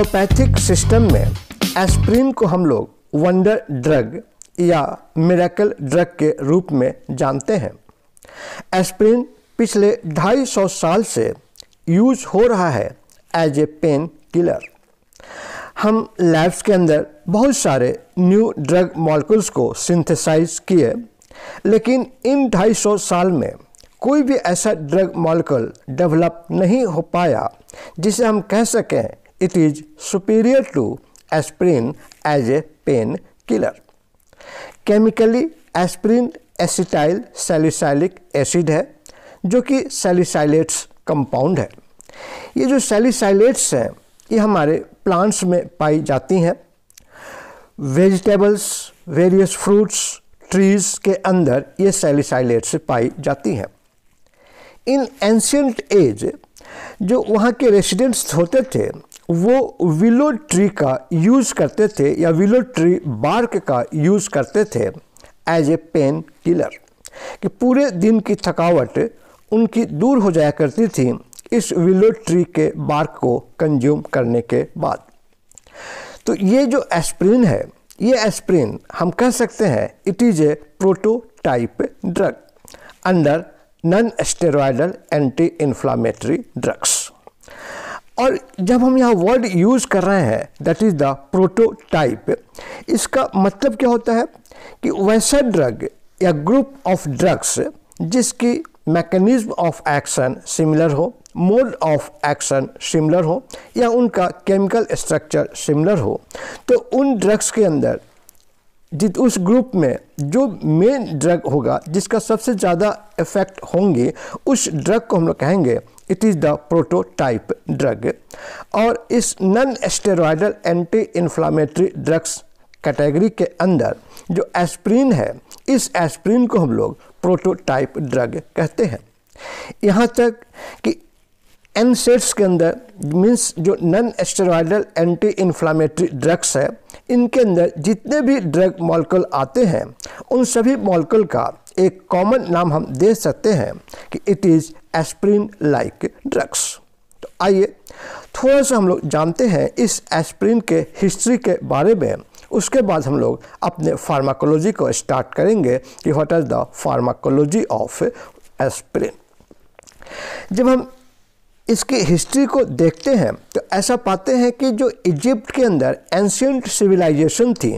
Allopathic system में aspirin को हम लोग वंडर ड्रग या मेरेकल ड्रग के रूप में जानते हैं एस्प्रिन पिछले ढाई सौ साल से यूज हो रहा है एज ए पेन किलर हम लैब्स के अंदर बहुत सारे न्यू ड्रग मॉलिक्यूल्स को सिंथेसाइज किए लेकिन इन ढाई सौ साल में कोई भी ऐसा ड्रग मॉलिक्यूल डेवलप नहीं हो पाया जिसे हम कह सकें it is superior to aspirin as a pain killer Chemically aspirin acetyl salicylic acid है जो कि salicylates compound है ये जो salicylates हैं ये हमारे plants में पाई जाती हैं vegetables various fruits trees के अंदर ये salicylates पाई जाती हैं in ancient age जो वहाँ के रेसिडेंट्स होते थे वो विलो ट्री का यूज़ करते थे या विलो ट्री बार्क का यूज़ करते थे एज ए पेन किलर कि पूरे दिन की थकावट उनकी दूर हो जाया करती थी इस विलो ट्री के बार्क को कंज्यूम करने के बाद तो ये जो एस्प्रिन है ये एस्प्रिन हम कह सकते हैं it is a prototype drug under non steroidal anti inflammatory drugs और जब हम यहाँ वर्ड यूज़ कर रहे हैं दैट इज़ द प्रोटोटाइप इसका मतलब क्या होता है कि वैसा ड्रग या ग्रुप ऑफ ड्रग्स जिसकी मैकेनिज्म ऑफ एक्शन सिमिलर हो मोड ऑफ एक्शन सिमिलर हो या उनका केमिकल स्ट्रक्चर सिमिलर हो तो उन ड्रग्स के अंदर जित उस ग्रुप में जो मेन ड्रग होगा जिसका सबसे ज़्यादा इफेक्ट होंगे उस ड्रग को हम लोग कहेंगे it is the prototype drug और इस non steroidal anti inflammatory drugs category के अंदर जो एस्प्रिन है इस एस्प्रिन को हम लोग प्रोटोटाइप ड्रग कहते हैं यहाँ तक कि एनसेट्स के अंदर मीन्स जो non steroidal anti inflammatory drugs है इनके अंदर जितने भी ड्रग मॉलकल आते हैं उन सभी मॉलकल का एक कॉमन नाम हम दे सकते हैं कि it is aspirin like drugs तो आइए थोड़ा सा हम लोग जानते हैं इस एस्प्रिन के हिस्ट्री के बारे में उसके बाद हम लोग अपने फार्माकोलॉजी को स्टार्ट करेंगे कि what is the pharmacology of aspirin जब हम इसकी हिस्ट्री को देखते हैं तो ऐसा पाते हैं कि जो इजिप्ट के अंदर एंशियंट सिविलाइजेशन थी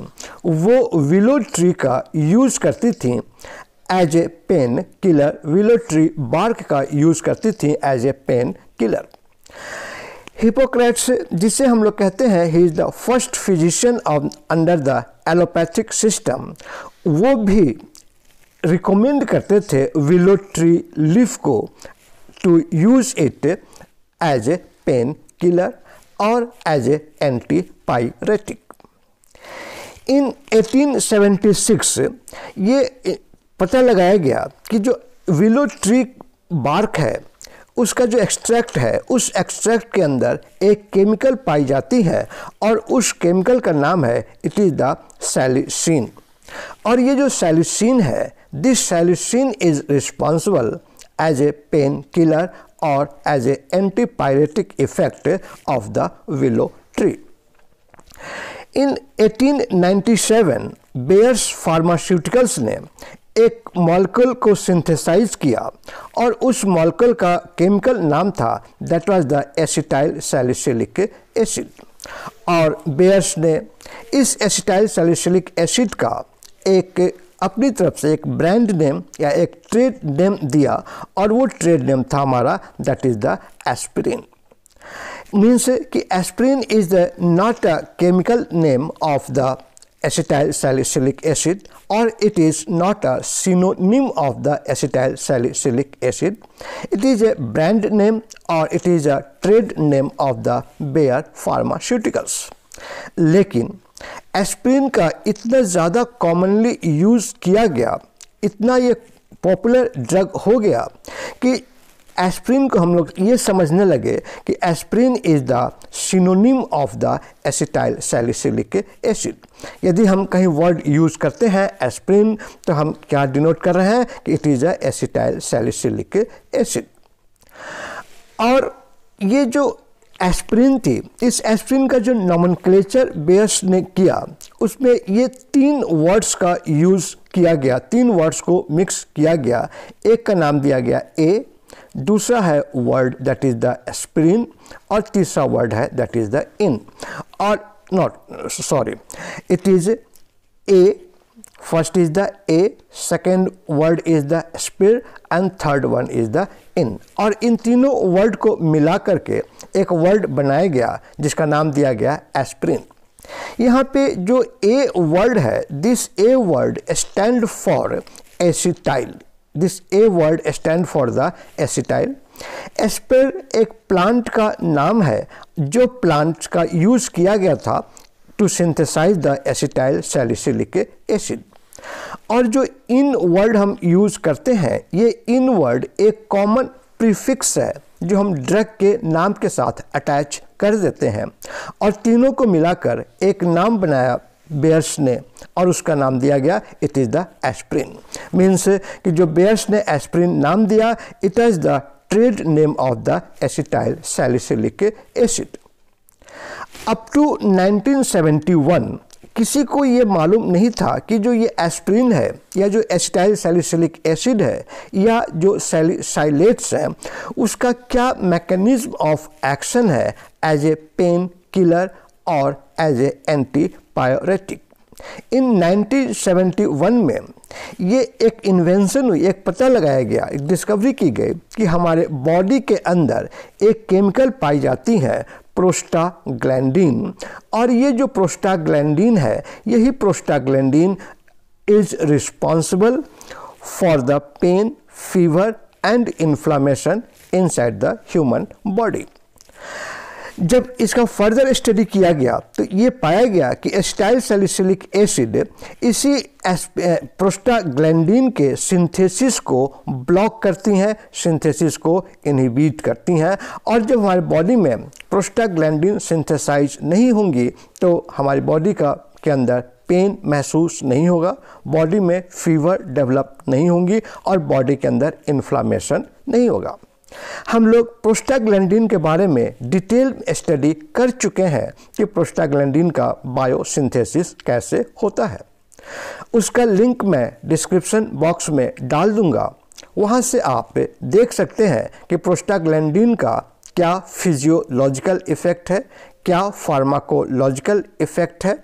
वो विलो ट्री का यूज़ करती थी as a pain killer willow tree bark का यूज़ करती थी as a pain killer Hippocrates जिसे हम लोग कहते हैं he is the first physician of under the allopathic system वो भी रिकमेंड करते थे विलो ट्री लीफ को to use it as a pain killer और एज ए एंटीपायरेटिक इन 1876 ये पता लगाया गया कि जो विलो ट्री बार्क है उसका जो एक्सट्रैक्ट है उस एक्सट्रैक्ट के अंदर एक केमिकल पाई जाती है और उस केमिकल का नाम है इट इज़ द सैलिसिन और ये जो सैलिसिन है this salicin is responsible as a pain killer or as an antipyretic effect of the willow tree. In 1897 Bayer's pharmaceuticals ने एक मॉलकल को सिंथेसाइज किया और उस मॉलकल का केमिकल नाम था that was the acetyl salicylic acid और बेयर्स ने इस एसिटाइल सैलिसिलिक एसिड का एक अपनी तरफ से एक ब्रांड नेम या एक ट्रेड नेम दिया और वो ट्रेड नेम था हमारा that is the aspirin means कि aspirin is the not a chemical name of the acetyl salicylic acid और it is not a synonym of the acetyl salicylic acid it is a brand name और it is a trade name of the Bayer pharmaceuticals लेकिन aspirin का इतना ज़्यादा commonly use किया गया इतना ये पॉपुलर ड्रग हो गया कि एस्प्रिन को हम लोग ये समझने लगे कि aspirin is the synonym of the acetyl salicylic acid यदि हम कहीं वर्ड यूज़ करते हैं एस्प्रिन तो हम क्या डिनोट कर रहे हैं कि it is a acetyl salicylic acid और ये जो एस्प्रिन थी इस एस्प्रिन का जो नॉमन बेयर्स ने किया उसमें ये तीन वर्ड्स का यूज़ किया गया तीन वर्ड्स को मिक्स किया गया एक का नाम दिया गया ए दूसरा है word that is the aspirin और तीसरा वर्ड है दैट इज़ द इन और not sorry it is a first is the A second word is the spir and third one is the in और इन तीनों word को मिला करके एक वर्ड बनाया गया जिसका नाम दिया गया एस्प्रिन यहाँ पे जो ए वर्ड है this A word stand for acetyl this A word stand for the acetyl aspir एक प्लांट का नाम है जो प्लांट का यूज़ किया गया था to synthesise the acetyl salicylic acid और जो इन वर्ड हम यूज़ करते हैं ये इन वर्ड एक कॉमन प्रीफिक्स है जो हम ड्रग के नाम के साथ अटैच कर देते हैं और तीनों को मिलाकर एक नाम बनाया बेयर्स ने और उसका नाम दिया गया it is the aspirin means कि जो बेयर्स ने एस्प्रिन नाम दिया it is the trade name of the acetyl salicylic acid up to 1971 किसी को ये मालूम नहीं था कि जो ये एस्प्रिन है या जो एसिटाइल सैलिसिलिक एसिड है या जो साइलेट्स हैं उसका क्या मैकेनिज्म ऑफ एक्शन है एज ए पेन किलर और एज ए पायोरेटिक इन 1971 में ये एक इन्वेंशन हुई एक पता लगाया गया एक डिस्कवरी की गई कि हमारे बॉडी के अंदर एक केमिकल पाई जाती है प्रोस्टाग्लैंडीन और ये जो प्रोस्टाग्लैंडीन है यही prostaglandin is responsible for the pain fever and inflammation inside the human body जब इसका फर्दर स्टडी किया गया तो ये पाया गया कि एस्टाइल सेलिसिलिक एसिड इसी प्रोस्टाग्लैंडिन eh, के सिंथेसिस को ब्लॉक करती हैं सिंथेसिस को इनहिबिट करती हैं और जब हमारे बॉडी में प्रोस्टाग्लैंडिन सिंथेसाइज नहीं होंगी तो हमारी बॉडी का के अंदर पेन महसूस नहीं होगा बॉडी में फीवर डेवलप नहीं होंगी और बॉडी के अंदर इन्फ्लामेशन नहीं होगा हम लोग प्रोस्टाग्लैंडिन के बारे में डिटेल स्टडी कर चुके हैं कि प्रोस्टाग्लैंडिन का बायोसिंथेसिस कैसे होता है उसका लिंक मैं डिस्क्रिप्शन बॉक्स में डाल दूंगा वहाँ से आप देख सकते हैं कि प्रोस्टाग्लैंडिन का क्या फिजियोलॉजिकल इफ़ेक्ट है क्या फार्माकोलॉजिकल इफ़ेक्ट है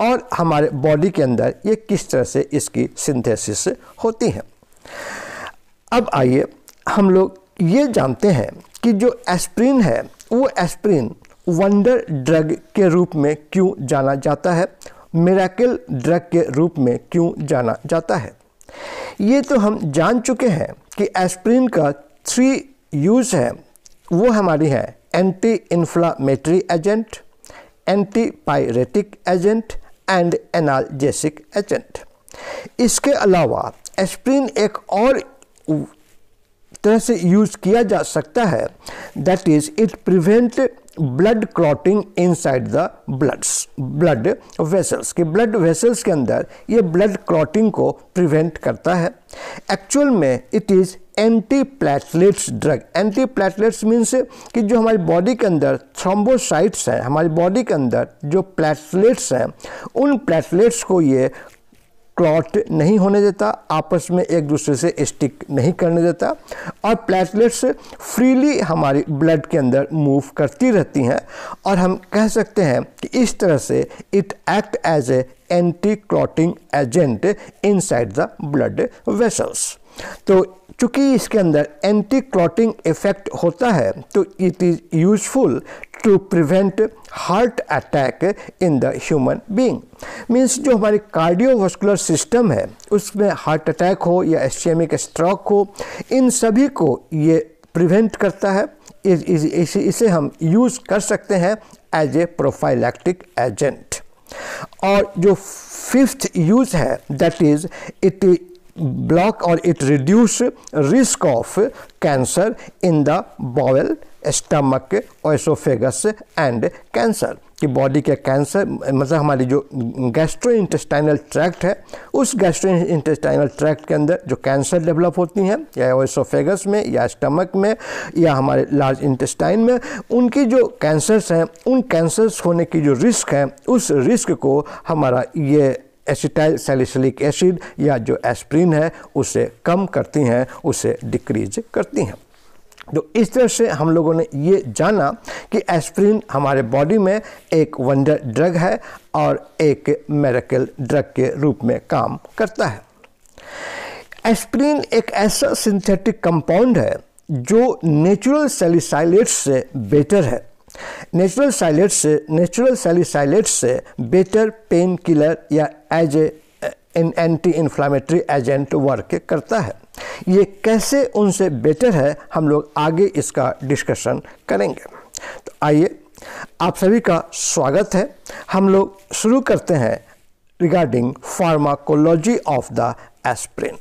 और हमारे बॉडी के अंदर ये किस तरह से इसकी सिंथेसिस होती है अब आइए हम लोग ये जानते हैं कि जो एस्प्रिन है वो एस्प्रिन वंडर ड्रग के रूप में क्यों जाना जाता है मेराकिल ड्रग के रूप में क्यों जाना जाता है ये तो हम जान चुके हैं कि एस्प्रिन का थ्री यूज़ है वो हमारी है anti inflammatory agent anti pyretic agent and analgesic agent इसके अलावा एस्प्रिन एक और तरह से यूज़ किया जा सकता है that is it prevent blood clotting side the bloods blood vessels के ब्लड वेसल्स के अंदर ये ब्लड क्लॉटिंग को प्रिवेंट करता है एक्चुअल में it is anti platelets drug anti platelets means कि जो हमारी बॉडी के अंदर थ्रोम्बोसाइट्स हैं हमारी बॉडी के अंदर जो प्लेटलेट्स हैं उन प्लेटलेट्स को ये क्लॉट नहीं होने देता आपस में एक दूसरे से स्टिक नहीं करने देता और प्लेटलेट्स फ्रीली हमारी ब्लड के अंदर मूव करती रहती हैं और हम कह सकते हैं कि इस तरह से it act as a anti clotting agent inside the blood vessels तो चूंकि इसके अंदर एंटी क्लॉटिंग इफेक्ट होता है तो it is useful to prevent heart attack in the human being means जो हमारी कार्डियोवास्कुलर सिस्टम है उसमें हार्ट अटैक हो या एसचेमिक स्ट्रोक हो इन सभी को ये प्रिवेंट करता है इस, इस, इस, इसे हम यूज़ कर सकते हैं एज ए प्रोफाइलैक्टिक एजेंट और जो फिफ्थ यूज़ है that is it block or it reduce risk of cancer in the bowel stomach esophagus and cancer कि बॉडी के कैंसर मतलब हमारी जो गैस्ट्रो इंटेस्टाइनल ट्रैक्ट है उस गैस्ट्रो इंटेस्टाइनल ट्रैक्ट के अंदर जो कैंसर डेवलप होती हैं या ओसोफेगस में या स्टमक में या हमारे लार्ज इंटेस्टाइन में उनकी जो कैंसर्स हैं उन कैंसर्स होने की जो रिस्क है उस रिस्क को हमारा ये एसिटाइल सैलिसलिक एसिड या जो एस्प्रिन है उसे कम करती हैं उसे डिक्रीज करती हैं तो इस तरह से हम लोगों ने ये जाना कि एस्प्रिन हमारे बॉडी में एक वंडर ड्रग है और एक मेरेकल ड्रग के रूप में काम करता है एस्प्रिन एक ऐसा सिंथेटिक कंपाउंड है जो नेचुरल सेलिसाइलेट्स से बेटर है नेचुरल साइलेट्स से नेचुरल सेलिसाइलेट्स से बेटर पेन किलर या as a in anti inflammatory agent work करता है ये कैसे उनसे बेटर है हम लोग आगे इसका डिस्कशन करेंगे तो आइए आप सभी का स्वागत है हम लोग शुरू करते हैं regarding pharmacology of the aspirin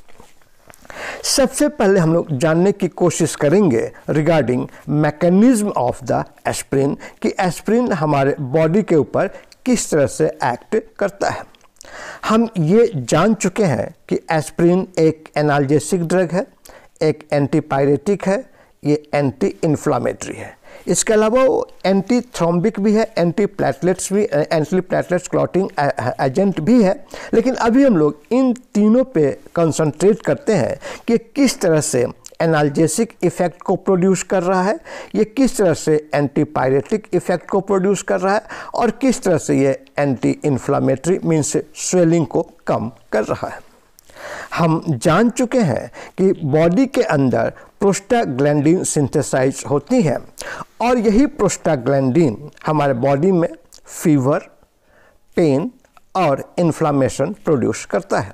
सबसे पहले हम लोग जानने की कोशिश करेंगे regarding mechanism of the aspirin कि एस्प्रिन हमारे बॉडी के ऊपर किस तरह से एक्ट करता है हम ये जान चुके हैं कि एस्प्रिन एक एनाल्जेसिक ड्रग है एक एंटीपायरेटिक है ये एंटी इन्फ्लामेटरी है इसके अलावा वो एंटी थ्रोम्बिक भी है एंटी प्लेटलेट्स भी एंटी प्लेटलेट्स क्लॉटिंग एजेंट भी है लेकिन अभी हम लोग इन तीनों पे कंसंट्रेट करते हैं कि किस तरह से एनाल्जेसिक इफ़ेक्ट को प्रोड्यूस कर रहा है ये किस तरह से एंटीपायरेटिक इफ़ेक्ट को प्रोड्यूस कर रहा है और किस तरह से ये एंटी इन्फ्लामेटरी मीन्स स्वेलिंग को कम कर रहा है हम जान चुके हैं कि बॉडी के अंदर प्रोस्टाग्लैंडिन सिंथेसाइज होती है और यही प्रोस्टाग्लैंडिन हमारे बॉडी में फीवर पेन और इन्फ्लामेशन प्रोड्यूस करता है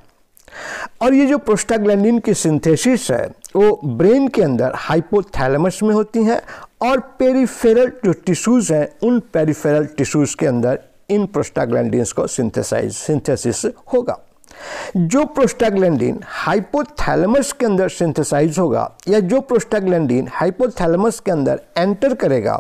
और ये जो प्रोस्टाग्लैंडिन की सिंथेसिस है वो ब्रेन के अंदर हाइपोथैलेमस में होती हैं और पेरीफेरल जो टिश्यूज़ हैं उन पेरीफेरल टिश्यूज़ के अंदर इन प्रोस्टाग्लैंडिन्स को सिंथेसाइज सिंथेसिस होगा जो प्रोस्टाग्लैंडिन हाइपोथैलेमस के अंदर सिंथेसाइज होगा या जो प्रोस्टाग्लैंडिन हाइपोथैलेमस के अंदर एंटर करेगा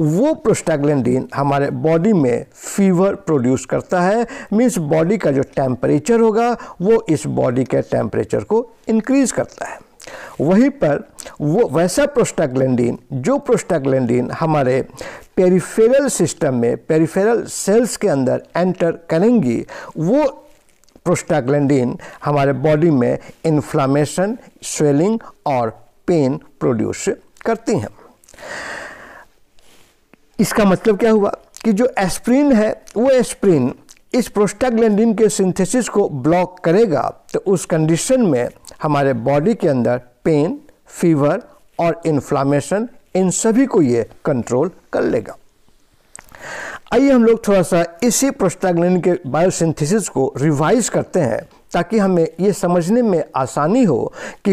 वो प्रोस्टाग्लैंडिन हमारे बॉडी में फीवर प्रोड्यूस करता है मीन्स बॉडी का जो टेम्परेचर होगा वो इस बॉडी के टेम्परेचर को इंक्रीज़ करता है वहीं पर वो वैसा प्रोस्टाग्लैंडिन जो प्रोस्टाग्लैंडिन हमारे पेरिफेरल सिस्टम में पेरिफेरल सेल्स के अंदर एंटर करेंगी वो प्रोस्टाग्लैंडिन हमारे बॉडी में इन्फ्लामेशन स्वेलिंग और पेन प्रोड्यूस करती हैं इसका मतलब क्या हुआ कि जो एस्प्रिन है वो एस्प्रिन इस प्रोस्टाग्लैंडिन के सिंथेसिस को ब्लॉक करेगा तो उस कंडीशन में हमारे बॉडी के अंदर पेन फीवर और इन्फ्लामेशन इन सभी को ये कंट्रोल कर लेगा आइए हम लोग थोड़ा सा इसी प्रोस्टाग्लिन के बायोसिंथेसिस को रिवाइज करते हैं ताकि हमें ये समझने में आसानी हो कि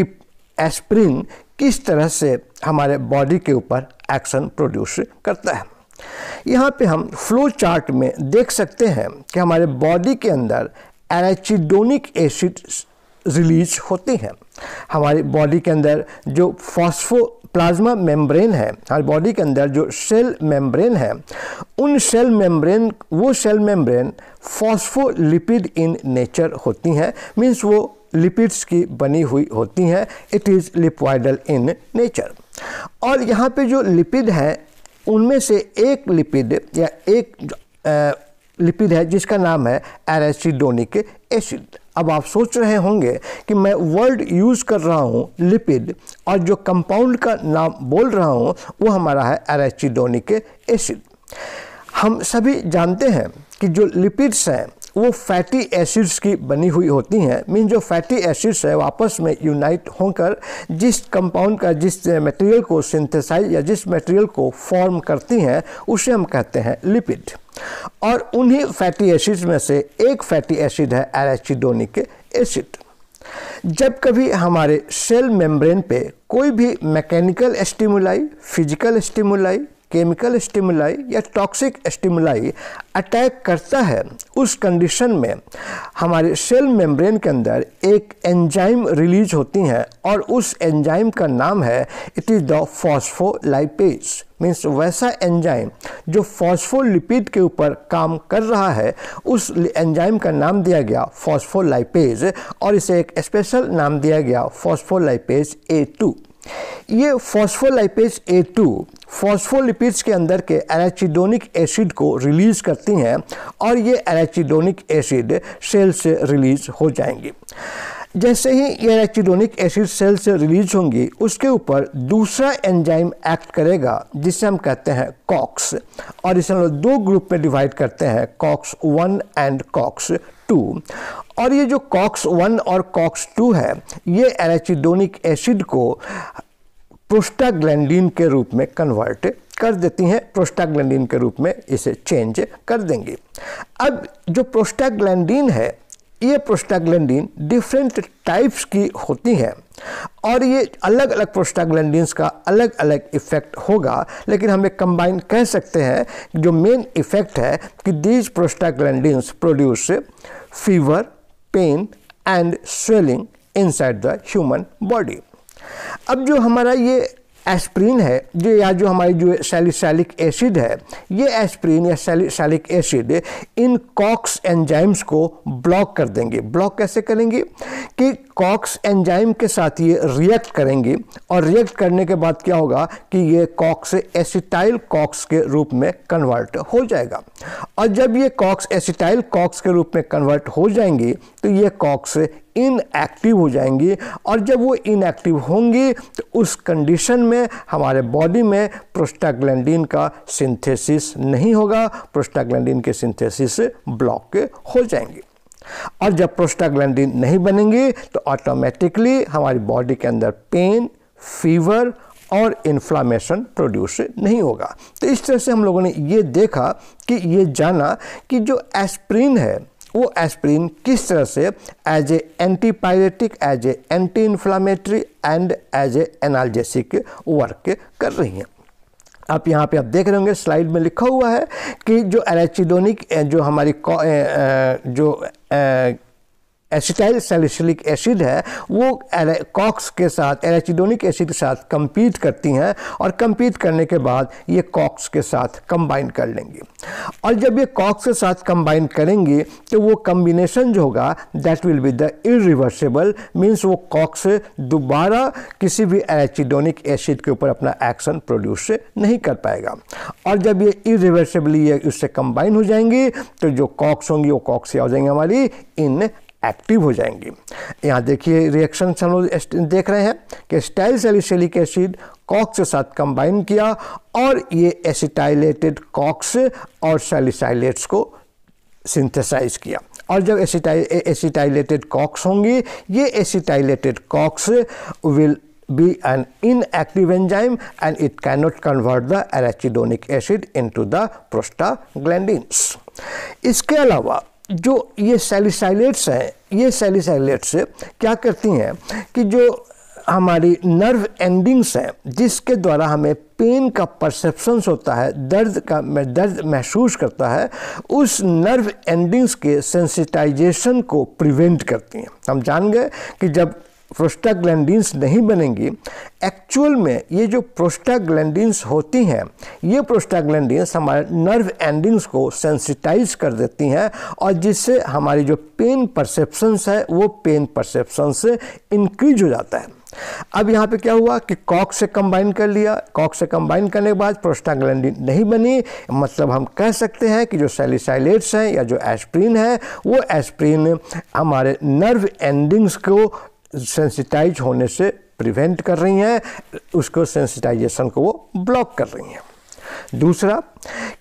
एस्प्रिन किस तरह से हमारे बॉडी के ऊपर एक्शन प्रोड्यूस करता है यहाँ पे हम फ्लो चार्ट में देख सकते हैं कि हमारे बॉडी के अंदर एराचिडोनिक एसिड रिलीज होते हैं हमारी बॉडी के अंदर जो फॉस्फो प्लाज्मा मेम्ब्रेन है हर बॉडी के अंदर जो सेल मेम्ब्रेन है उन सेल मेम्ब्रेन वो cell membrane phospholipid in nature होती हैं मीन्स वो लिपिड्स की बनी हुई होती हैं it is lipoidal in nature और यहाँ पे जो लिपिड हैं उनमें से एक लिपिड या एक लिपिड है जिसका नाम है एरेसिडोनिक एसिड अब आप सोच रहे होंगे कि मैं वर्ड यूज़ कर रहा हूँ लिपिड और जो कंपाउंड का नाम बोल रहा हूँ वो हमारा है एरेचिडोनिक एसिड हम सभी जानते हैं कि जो लिपिड्स हैं वो फैटी एसिड्स की बनी हुई होती हैं मीन जो फैटी एसिड्स है आपस में यूनाइट होकर जिस कंपाउंड का जिस मटेरियल को सिंथेसाइज या जिस मटेरियल को फॉर्म करती हैं उसे हम कहते हैं लिपिड और उन्हीं फैटी एसिड में से एक फैटी एसिड है एरेचिडोनिक एसिड जब कभी हमारे सेल मेम्ब्रेन पे कोई भी mechanical stimuli physical stimuli chemical stimuli या टॉक्सिक स्टिमुलाई अटैक करता है उस कंडीशन में हमारे सेल मेम्ब्रेन के अंदर एक एंजाइम रिलीज होती हैं और उस एंजाइम का नाम है it is the phospholipase means वैसा एंजाइम जो फॉस्फोलिपिड के ऊपर काम कर रहा है उस एंजाइम का नाम दिया गया फॉस्फोलाइपेज और इसे एक स्पेशल नाम दिया गया फॉस्फोलाइपेज ए टू ये फॉस्फोलाइपेज ए टू फॉस्फोलिपिड्स के अंदर के एराचिडोनिक एसिड को रिलीज़ करती हैं और ये एराचिडोनिक एसिड सेल से रिलीज़ हो जाएंगी जैसे ही ये एचिडोनिक एसिड सेल से रिलीज होंगी उसके ऊपर दूसरा एंजाइम एक्ट करेगा जिसे हम कहते हैं कॉक्स और इसे हम लोग दो ग्रुप में डिवाइड करते हैं COX one and COX two और ये जो कॉक्स वन और कॉक्स टू है ये एनाचिडोनिक एसिड को प्रोस्टाग्लैंडिन के रूप में कन्वर्ट कर देती हैं प्रोस्टाग्लैंडिन के रूप में इसे चेंज कर देंगी अब जो प्रोस्टाग्लैंडिन है ये प्रोस्टाग्लैंडिन डिफरेंट टाइप्स की होती हैं और ये अलग अलग प्रोस्टाग्लैंडिन्स का अलग अलग इफ़ेक्ट होगा लेकिन हम एक कंबाइन कह सकते हैं जो मेन इफ़ेक्ट है कि these prostaglandins produce fever pain and swelling inside the human body अब जो हमारा ये एस्प्रीन है जो या जो हमारी जो सैलिसैलिक एसिड है ये एस्प्रीन या सेलिसैलिक एसिड इन कॉक्स एंजाइम्स को ब्लॉक कर देंगे ब्लॉक कैसे करेंगे कि कॉक्स एंजाइम के साथ ये रिएक्ट करेंगे और रिएक्ट करने के बाद क्या होगा कि ये कॉक्स एसिटाइल कॉक्स के रूप में कन्वर्ट हो जाएगा और जब ये कॉक्स एसिटाइल कॉक्स के रूप में कन्वर्ट हो जाएंगे तो ये कॉक्स इनएक्टिव हो जाएंगी और जब वो इनएक्टिव होंगी तो उस कंडीशन में हमारे बॉडी में प्रोस्टाग्लैंडिन का सिंथेसिस नहीं होगा प्रोस्टाग्लैंडिन के सिंथेसिस ब्लॉक हो जाएंगे और जब प्रोस्टाग्लैंडिन तो नहीं बनेंगे तो ऑटोमेटिकली हमारी बॉडी के अंदर पेन फीवर और इन्फ्लामेशन प्रोड्यूस नहीं होगा तो इस तरह से हम लोगों ने ये देखा कि ये जाना कि जो एस्प्रिन है वो एस्प्रिन किस तरह से as a antipyretic as a anti inflammatory and as a analgesic work कर रही हैं आप यहाँ पे आप देख रहे होंगे स्लाइड में लिखा हुआ है कि जो एलेचिडोनिक जो हमारी जो एसिटाइल सैलिसिलिक एसिड है वो कॉक्स के साथ एराचिडोनिक एसिड के साथ कम्पीट करती हैं और कम्पीट करने के बाद ये कॉक्स के साथ कंबाइन कर लेंगी और जब ये कॉक्स के साथ कंबाइन करेंगी तो वो कम्बिनेशन जो होगा that will be the irreversible means वो कॉक्स दोबारा किसी भी एलेचिडोनिक एसिड के ऊपर अपना एक्शन प्रोड्यूस नहीं कर पाएगा और जब ये इरिवर्सेबली ये उससे कंबाइन हो जाएंगी तो जो कॉक्स होंगी वो कॉक्स हो जाएंगे हमारी इन एक्टिव हो जाएंगी यहाँ देखिए रिएक्शन हम लोग देख रहे हैं कि स्टाइल सेलिसिलिक एसिड कॉक्स के साथ कंबाइन किया और ये एसिटाइलेटेड कॉक्स और सेलिसाइलेट्स को सिंथेसाइज किया और जब एसिटाइल एसिटाइलेटेड कॉक्स होंगी ये acetylated COX will be an inactive enzyme and it it convert the the acid into the prostaglandin इसके अलावा जो ये सेलिसाइलेट्स हैं ये सेलिसाइलेट्स क्या करती हैं कि जो हमारी नर्व एंडिंग्स हैं जिसके द्वारा हमें पेन का परसेप्शंस होता है दर्द का दर्द महसूस करता है उस नर्व एंडिंग्स के सेंसिटाइजेशन को प्रिवेंट करती हैं हम जान गए कि जब प्रोस्टाग्लैंडिन्स नहीं बनेंगी एक्चुअल में ये जो प्रोस्टाग्लैंडिन्स होती हैं ये प्रोस्टाग्लैंडिन्स हमारे नर्व एंडिंग्स को सेंसिटाइज कर देती हैं और जिससे हमारी जो पेन परसेप्शंस है वो पेन परसेप्शन से इंक्रीज हो जाता है अब यहाँ पे क्या हुआ कि कॉक से कंबाइन कर लिया कॉक से कंबाइन करने के बाद प्रोस्टाग्लैंडिन नहीं बनी मतलब हम कह सकते हैं कि जो सेलिसाइलेट्स हैं या जो एस्प्रिन है वो एस्प्रिन हमारे नर्व एंडिंग्स को सेंसिटाइज होने से प्रिवेंट कर रही हैं उसको सेंसिटाइजेशन को वो ब्लॉक कर रही हैं दूसरा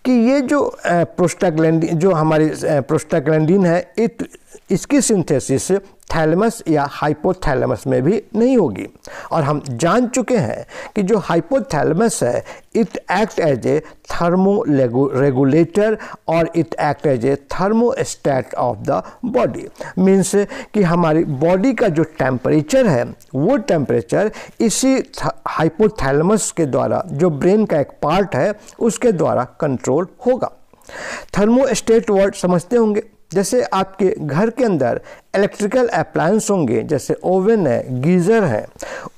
कि ये जो प्रोस्टाग्लैंड जो हमारी प्रोस्टाग्लैंडिन है इत इसकी सिंथेसिस थैलमस या हाइपोथैलमस में भी नहीं होगी और हम जान चुके हैं कि जो हाइपोथैलमस है it act as a thermoregulator और it act as a thermostat of the body means कि हमारी बॉडी का जो टेम्परेचर है वो टेम्परेचर इसी हाइपोथैलमस के द्वारा जो ब्रेन का एक पार्ट है उसके द्वारा कंट्रोल होगा थर्मोस्टेट वर्ड समझते होंगे जैसे आपके घर के अंदर इलेक्ट्रिकल अप्लायंस होंगे जैसे ओवन है गीज़र है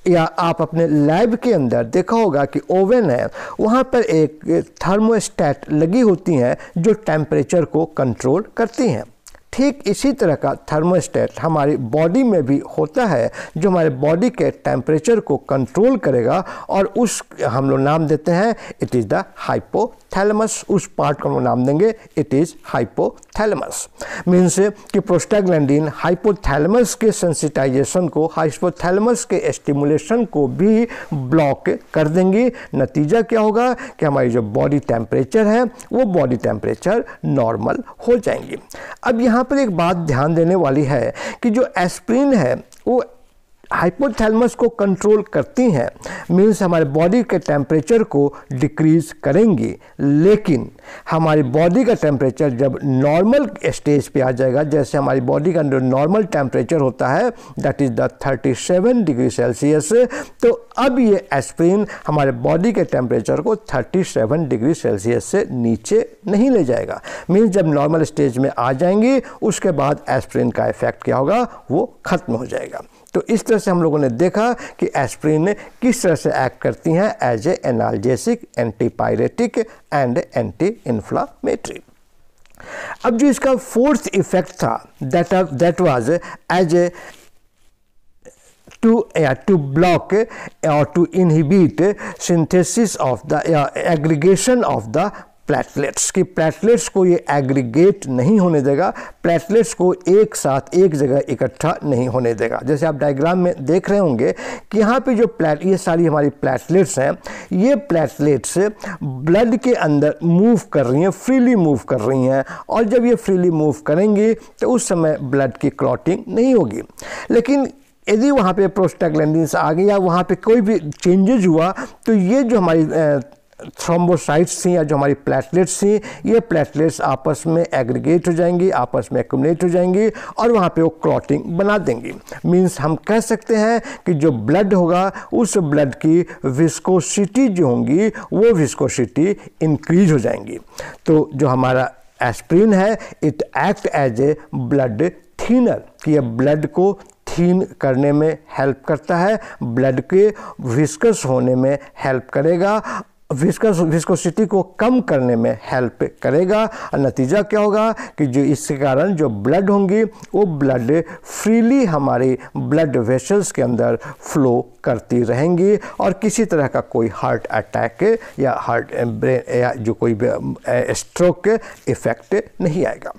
या आप अपने लैब के अंदर देखा होगा कि ओवन है वहाँ पर एक थर्मोस्टैट लगी होती हैं जो टेम्परेचर को कंट्रोल करती हैं ठीक इसी तरह का थर्मोस्टेट हमारी बॉडी में भी होता है जो हमारे बॉडी के टेम्परेचर को कंट्रोल करेगा और उस हम लोग नाम देते हैं it is the hypothalamus उस पार्ट का नाम देंगे इट इज़ हाइपोथैलमस मीन्स कि प्रोस्टाग्लैंडिन हाइपोथैलमस के सेंसिटाइजेशन को हाइपोथैलमस के स्टिमुलेशन को भी ब्लॉक कर देंगे नतीजा क्या होगा कि हमारी जो बॉडी टेम्परेचर है वो बॉडी टेम्परेचर नॉर्मल हो जाएंगी अब यहाँ पर एक बात ध्यान देने वाली है कि जो एस्प्रिन है वो हाइपोथैलमस को कंट्रोल करती हैं मीन्स हमारे बॉडी के टेम्परेचर को डिक्रीज करेंगी लेकिन हमारी बॉडी का टेम्परेचर जब नॉर्मल स्टेज पे आ जाएगा जैसे हमारी बॉडी का जो नॉर्मल टेम्परेचर होता है that is the 37 degree Celsius तो अब ये एस्प्रिन हमारे बॉडी के टेम्परेचर को 37 डिग्री सेल्सियस से नीचे नहीं ले जाएगा मीन्स जब नॉर्मल स्टेज में आ जाएंगी उसके बाद एस्प्रिन का इफेक्ट क्या होगा वो ख़त्म हो जाएगा तो इस तरह से हम लोगों ने देखा कि एस्प्रिन किस तरह से एक्ट करती हैं as a analgesic antipyretic and anti inflammatory अब जो इसका फोर्थ इफेक्ट था that that was as a to या टू ब्लॉक और to inhibit synthesis of the aggregation of the platelets कि प्लेटलेट्स को ये एग्रीगेट नहीं होने देगा प्लेटलेट्स को एक साथ एक जगह इकट्ठा नहीं होने देगा जैसे आप डायग्राम में देख रहे होंगे कि यहाँ पे जो प्लेट ये सारी हमारी प्लेटलेट्स हैं ये प्लेटलेट्स ब्लड के अंदर मूव कर रही हैं फ्रीली मूव कर रही हैं और जब ये फ्रीली मूव करेंगी तो उस समय ब्लड की क्लॉटिंग नहीं होगी लेकिन यदि वहाँ पे प्रोस्टाग्लैंडिन्स आ गई या वहाँ पे कोई भी चेंजेज हुआ तो ये जो हमारी थ्रोम्बोसाइट्स थी या जो हमारी प्लेटलेट्स थी ये प्लेटलेट्स आपस में एग्रीगेट हो जाएंगी आपस में एक्यूमलेट हो जाएंगी और वहाँ पे वो क्लॉटिंग बना देंगी मींस हम कह सकते हैं कि जो ब्लड होगा उस ब्लड की विस्कोसिटी जो होंगी वो विस्कोसिटी इंक्रीज हो जाएंगी तो जो हमारा एस्प्रिन है it act as a blood thinner कि यह ब्लड को थीन करने में हेल्प करता है ब्लड के विस्कस होने में हेल्प करेगा विस्कस विस्कोसिटी को कम करने में हेल्प करेगा और नतीजा क्या होगा कि जो इसके कारण जो ब्लड होंगी वो ब्लड फ्रीली हमारी ब्लड वेसल्स के अंदर फ्लो करती रहेंगी और किसी तरह का कोई हार्ट अटैक या हार्ट ब्रेन या जो कोई स्ट्रोक इफ़ेक्ट नहीं आएगा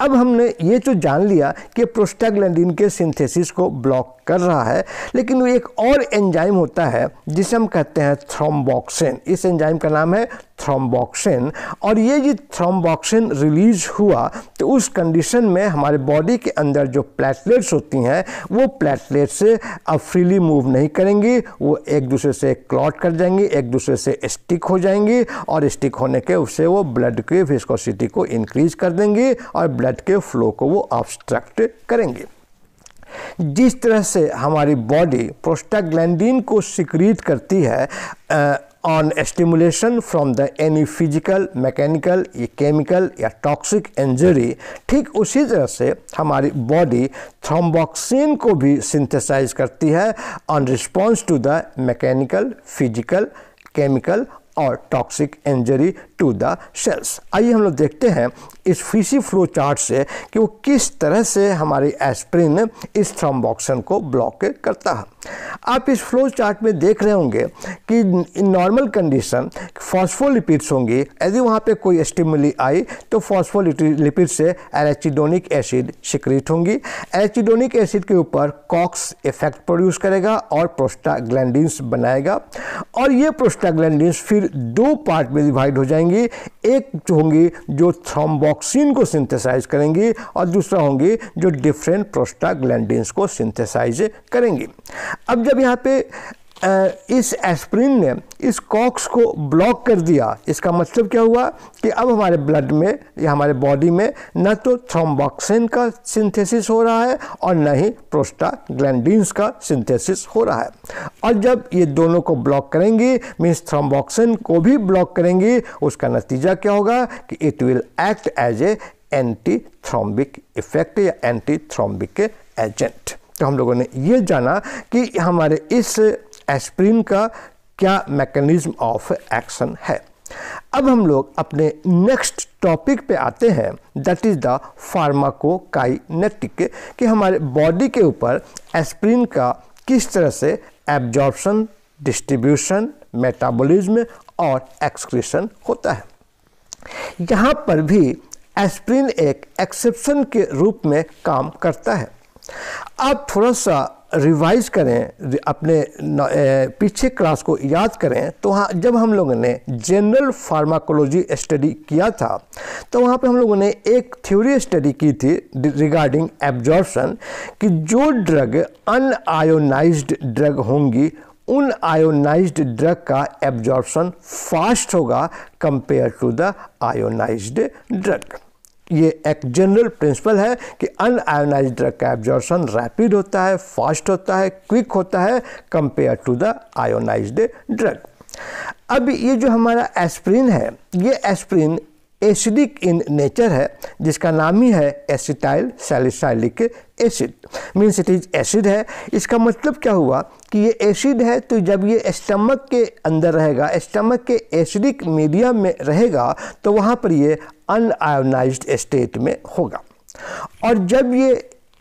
अब हमने ये तो जान लिया कि प्रोस्टाग्लैंडिन के सिंथेसिस को ब्लॉक कर रहा है लेकिन वो एक और एंजाइम होता है जिसे हम कहते हैं थ्रोम्बॉक्सिन इस एंजाइम का नाम है थ्रोम्बॉक्सिन और ये जो थ्रोम्बॉक्सिन रिलीज हुआ तो उस कंडीशन में हमारे बॉडी के अंदर जो प्लेटलेट्स होती हैं वो प्लेटलेट्स अब फ्रीली मूव नहीं करेंगी वो एक दूसरे से क्लॉट कर जाएंगी एक दूसरे से स्टिक हो जाएंगी और स्टिक होने के उससे वो ब्लड की फिस्कोसिटी को इंक्रीज कर देंगी और ब्लड के फ्लो को वो ऑब्स्ट्रक्ट करेंगे जिस तरह से हमारी बॉडी प्रोस्टाग्लैंडिन को सिक्रीट करती है on stimulation from the any physical mechanical या chemical या toxic injury ठीक उसी तरह से हमारी बॉडी थ्रोम्बॉक्सिन को भी सिंथेसाइज करती है on response to the mechanical physical chemical और toxic injury to the cells आइए हम लोग देखते हैं इस फीसी फ्लो चार्ट से कि वो किस तरह से हमारी एस्प्रिन इस थ्रोम्बॉक्सन को ब्लॉक करता है आप इस फ्लो चार्ट में देख रहे होंगे कि इन नॉर्मल कंडीशन फॉस्फोलिपिड्स होंगी यदि वहाँ पे कोई स्टिमुली आई तो फॉस्फोलिपिड से एरेचिडोनिक एसिड सिक्रीट होंगी एरेचिडोनिक एसिड के ऊपर कॉक्स इफेक्ट प्रोड्यूस करेगा और प्रोस्टाग्लैंडिन्स बनाएगा और ये प्रोस्टाग्लैंडिन्स फिर दो पार्ट में डिवाइड हो जाएंगी एक होंगी जो थ्रोम्बॉक्सिन को सिंथेसाइज करेंगी और दूसरा होंगी जो डिफरेंट प्रोस्टाग्लैंडिन्स को सिंथेसाइज करेंगी अब जब यहाँ पे इस एस्प्रिन ने इस कॉक्स को ब्लॉक कर दिया इसका मतलब क्या हुआ कि अब हमारे ब्लड में या हमारे बॉडी में न तो थ्रोम्बॉक्सिन का सिंथेसिस हो रहा है और न ही प्रोस्टाग्लैंडिन्स का सिंथेसिस हो रहा है और जब ये दोनों को ब्लॉक करेंगी मीन्स थ्रोम्बॉक्सिन को भी ब्लॉक करेंगी उसका नतीजा क्या होगा कि it will act as a anti thrombic effect या एंटी थ्रोम्बिक एजेंट तो हम लोगों ने ये जाना कि हमारे इस एस्प्रिन का क्या मैकेनिज्म ऑफ एक्शन है अब हम लोग अपने नेक्स्ट टॉपिक पे आते हैं दैट इज़ द फार्माकोकाइनेटिक कि हमारे बॉडी के ऊपर एस्प्रिन का किस तरह से एब्जॉर्प्शन डिस्ट्रीब्यूशन मेटाबॉलिज्म और एक्सक्रीशन होता है यहाँ पर भी एस्प्रिन एक एक्सेप्शन के रूप में काम करता है आप थोड़ा सा रिवाइज करें अपने पीछे क्लास को याद करें तो हाँ जब हम लोगों ने जनरल फार्माकोलॉजी स्टडी किया था तो वहाँ पे हम लोगों ने एक थ्योरी स्टडी की थी रिगार्डिंग एब्जॉर्प्शन कि जो ड्रग अनआयोनाइज्ड ड्रग होंगी उन आयोनाइज्ड ड्रग का एब्जॉर्प्शन फास्ट होगा compare to the ionized drug ये एक जनरल प्रिंसिपल है कि अन आयोनाइज ड्रग का एब्जॉर्शन रैपिड होता है फास्ट होता है क्विक होता है compare to the ionized drug अब ये जो हमारा एस्प्रिन है ये एस्प्रिन एसिडिक इन नेचर है जिसका नाम ही है acetyl salicylic acid means it is acid है इसका मतलब क्या हुआ कि ये एसिड है तो जब ये स्टमक के अंदर रहेगा स्टमक के एसिडिक मीडियम में रहेगा तो वहाँ पर ये अनआयोनाइज स्टेट में होगा और जब ये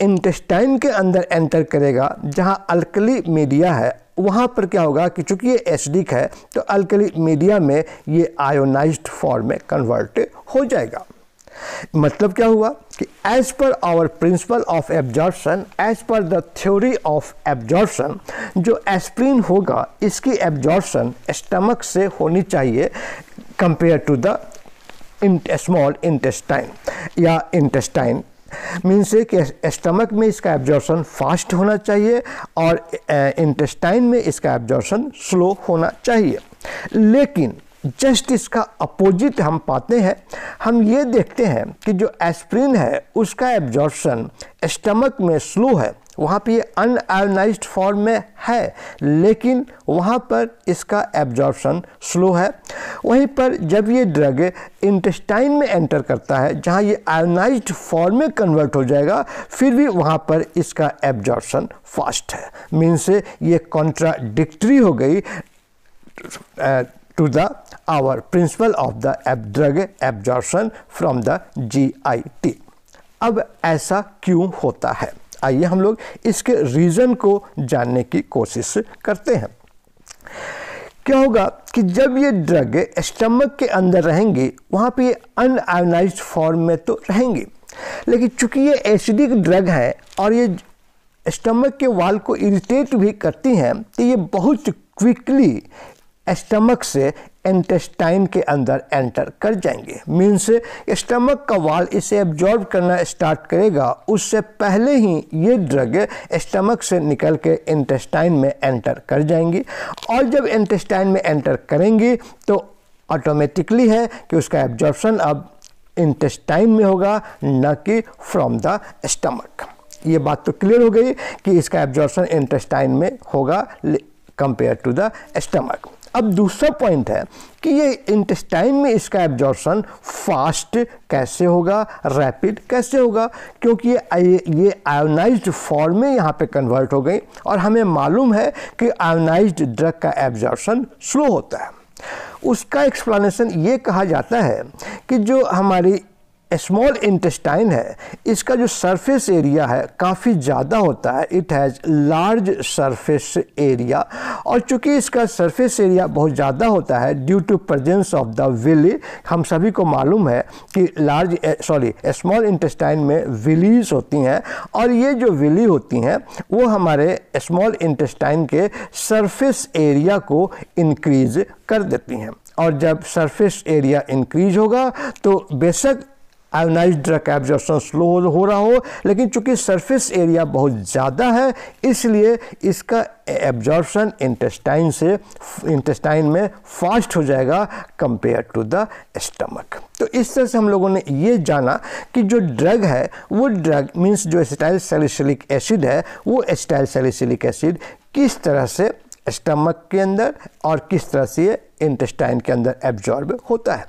इंटेस्टाइन के अंदर एंटर करेगा जहाँ अल्कली मीडिया है वहाँ पर क्या होगा कि चूंकि ये एसडिक है तो अल्कली मीडिया में ये आयोनाइज फॉर्म में कन्वर्ट हो जाएगा मतलब क्या हुआ कि as per our principle of absorption as per the theory of absorption जो एस्प्रिन होगा इसकी एब्जॉर्प्शन स्टमक से होनी चाहिए compare to the small intestine या इंटेस्टाइन मीन्स एक स्टमक में इसका एब्जॉर्शन फास्ट होना चाहिए और इंटेस्टाइन में इसका एब्जॉर्शन स्लो होना चाहिए लेकिन जस्ट इसका अपोजिट हम पाते हैं हम ये देखते हैं कि जो एस्प्रिन है उसका एब्जॉर्शन स्टमक में स्लो है वहाँ पर ये अनआयोनाइज फॉर्म में है लेकिन वहाँ पर इसका एब्जॉर्प्शन स्लो है वहीं पर जब ये ड्रग इंटेस्टाइन में एंटर करता है जहाँ ये आयोनाइज फॉर्म में कन्वर्ट हो जाएगा फिर भी वहाँ पर इसका एब्जॉर्प्शन फास्ट है मीन से ये कॉन्ट्राडिक्ट्री हो गई to the our principle of of the from the G I T अब ऐसा क्यों होता है आइए हम लोग इसके रीज़न को जानने की कोशिश करते हैं क्या होगा कि जब ये ड्रग स्टमक के अंदर रहेंगे वहाँ पे ये अनआयोनाइज फॉर्म में तो रहेंगे लेकिन चूंकि ये एसिडिक ड्रग है और ये स्टमक के वाल को इरिटेट भी करती हैं तो ये बहुत क्विकली स्टमक से इंटेस्टाइन के अंदर एंटर कर जाएंगे मीन्स स्टमक का वाल इसे एब्जॉर्ब करना स्टार्ट करेगा उससे पहले ही ये ड्रग स्टमक से निकल के इंटेस्टाइन में एंटर कर जाएंगी और जब इंटेस्टाइन में एंटर करेंगी तो ऑटोमेटिकली है कि उसका एब्जॉर्प्शन अब इंटेस्टाइन में होगा न कि फ्रॉम द स्टमक ये बात तो क्लियर हो गई कि इसका एब्जॉर्प्शन इंटेस्टाइन में होगा कंपेयर टू द स्टमक अब दूसरा पॉइंट है कि ये इंटेस्टाइन में इसका एब्जॉर्शन फास्ट कैसे होगा रैपिड कैसे होगा क्योंकि ये ये आयोनाइज फॉर्म में यहाँ पे कन्वर्ट हो गई और हमें मालूम है कि आयोनाइज ड्रग का एब्जॉर्शन स्लो होता है उसका एक्सप्लेनेशन ये कहा जाता है कि जो हमारी स्मॉल इंटेस्टाइन है इसका जो सरफेस एरिया है काफ़ी ज़्यादा होता है it has large surface area और चूंकि इसका सरफेस एरिया बहुत ज़्यादा होता है due to presence of the villi हम सभी को मालूम है कि लार्ज सॉरी स्मॉल इंटेस्टाइन में विलीज होती हैं और ये जो विली होती हैं वो हमारे स्मॉल इंटेस्टाइन के सरफेस एरिया को इंक्रीज कर देती हैं और जब सरफेस एरिया इंक्रीज होगा तो बेशक आयोनाइज ड्रग एब्जॉर्प्शन स्लो हो रहा हो लेकिन चूंकि सरफेस एरिया बहुत ज़्यादा है इसलिए इसका एब्जॉर्प्शन इंटेस्टाइन से इंटेस्टाइन में फास्ट हो जाएगा कंपेयर टू द स्टमक तो इस तरह से हम लोगों ने ये जाना कि जो ड्रग है वो ड्रग मीन्स जो एस्टाइल सेलिसिलिक एसिड है वो एस्टाइल सेलिसिलिक एसिड किस तरह से स्टमक के अंदर और किस तरह से ये इंटेस्टाइन के अंदर एब्जॉर्ब होता है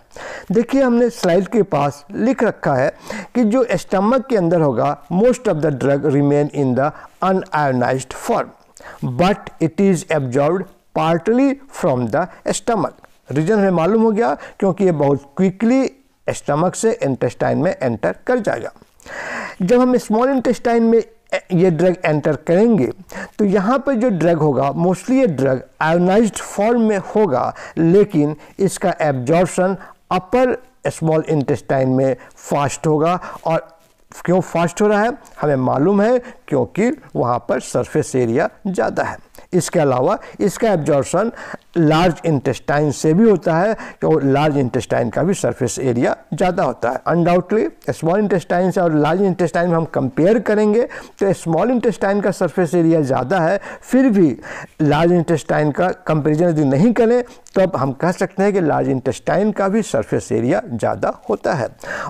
देखिए हमने स्लाइड के पास लिख रखा है कि जो स्टमक के अंदर होगा most of the drug remain in the unionize form but it is absorb partly from the stomach region हमें मालूम हो गया क्योंकि ये बहुत क्विकली स्टमक से इंटेस्टाइन में एंटर कर जाएगा जब हम स्मॉल इंटेस्टाइन में ये ड्रग एंटर करेंगे तो यहाँ पर जो ड्रग होगा मोस्टली ये ड्रग आयोनाइज फॉर्म में होगा लेकिन इसका एब्जॉर्बन अपर स्मॉल इंटेस्टाइन में फास्ट होगा और क्यों फास्ट हो रहा है हमें मालूम है क्योंकि वहाँ पर सरफेस एरिया ज़्यादा है इसके अलावा इसका एब्जॉर्शन लार्ज इंटेस्टाइन से भी होता है तो लार्ज इंटेस्टाइन का भी सरफेस एरिया ज़्यादा होता है अनडाउटली स्मॉल इंटेस्टाइन से और लार्ज इंटेस्टाइन में हम कंपेयर करेंगे तो स्मॉल इंटेस्टाइन का सरफेस एरिया ज़्यादा है फिर भी लार्ज इंटेस्टाइन का कंपेरिजन यदि नहीं करें तो अब हम कह सकते हैं कि लार्ज इंटेस्टाइन का भी सरफेस एरिया ज़्यादा होता है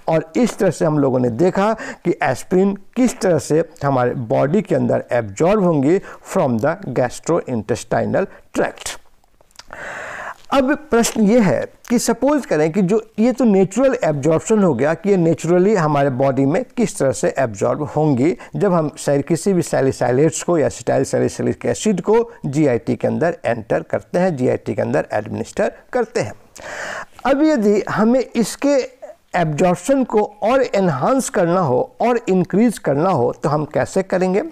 और इस तरह से हम लोगों ने देखा कि एस्प्रिन किस तरह से हमारे बॉडी के अंदर एब्जॉर्ब होंगी from the gastro gastrointestinal tract अब प्रश्न ये है कि सपोज करें कि जो ये तो नेचुरल एब्जॉर्बन हो गया कि ये नेचुरली हमारे बॉडी में किस तरह से एब्जॉर्ब होंगी जब हम सैर किसी भी सैलिसाइलेट्स को या स्टाइल सैलिसलिक एसिड को जीआईटी के अंदर एंटर करते हैं जीआईटी के अंदर एडमिनिस्टर करते हैं अब यदि हमें इसके एब्जॉर्प्शन को और एनहांस करना हो और इंक्रीज करना हो तो हम कैसे करेंगे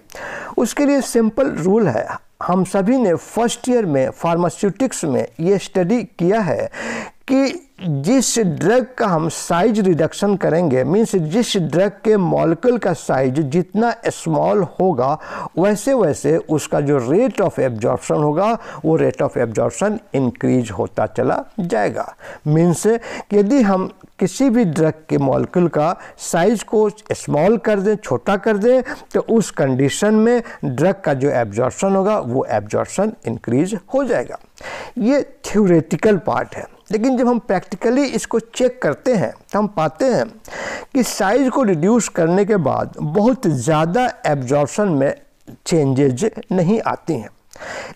उसके लिए सिंपल रूल है हम सभी ने फर्स्ट ईयर में फार्मास्यूटिक्स में ये स्टडी किया है कि जिस ड्रग का हम साइज रिडक्शन करेंगे मीन्स जिस ड्रग के मॉलिकल का साइज जितना स्मॉल होगा वैसे वैसे उसका जो रेट ऑफ एब्जॉर्प्शन होगा वो रेट ऑफ एब्जॉर्प्शन इंक्रीज होता चला जाएगा मीन्स यदि हम किसी भी ड्रग के मॉलिक्यूल का साइज को स्मॉल कर दें छोटा कर दें तो उस कंडीशन में ड्रग का जो एब्जॉर्प्शन होगा वो एब्जॉर्प्शन इंक्रीज हो जाएगा ये थ्योरेटिकल पार्ट है लेकिन जब हम प्रैक्टिकली इसको चेक करते हैं तो हम पाते हैं कि साइज़ को रिड्यूस करने के बाद बहुत ज़्यादा एब्जॉर्बन में चेंजेज नहीं आती हैं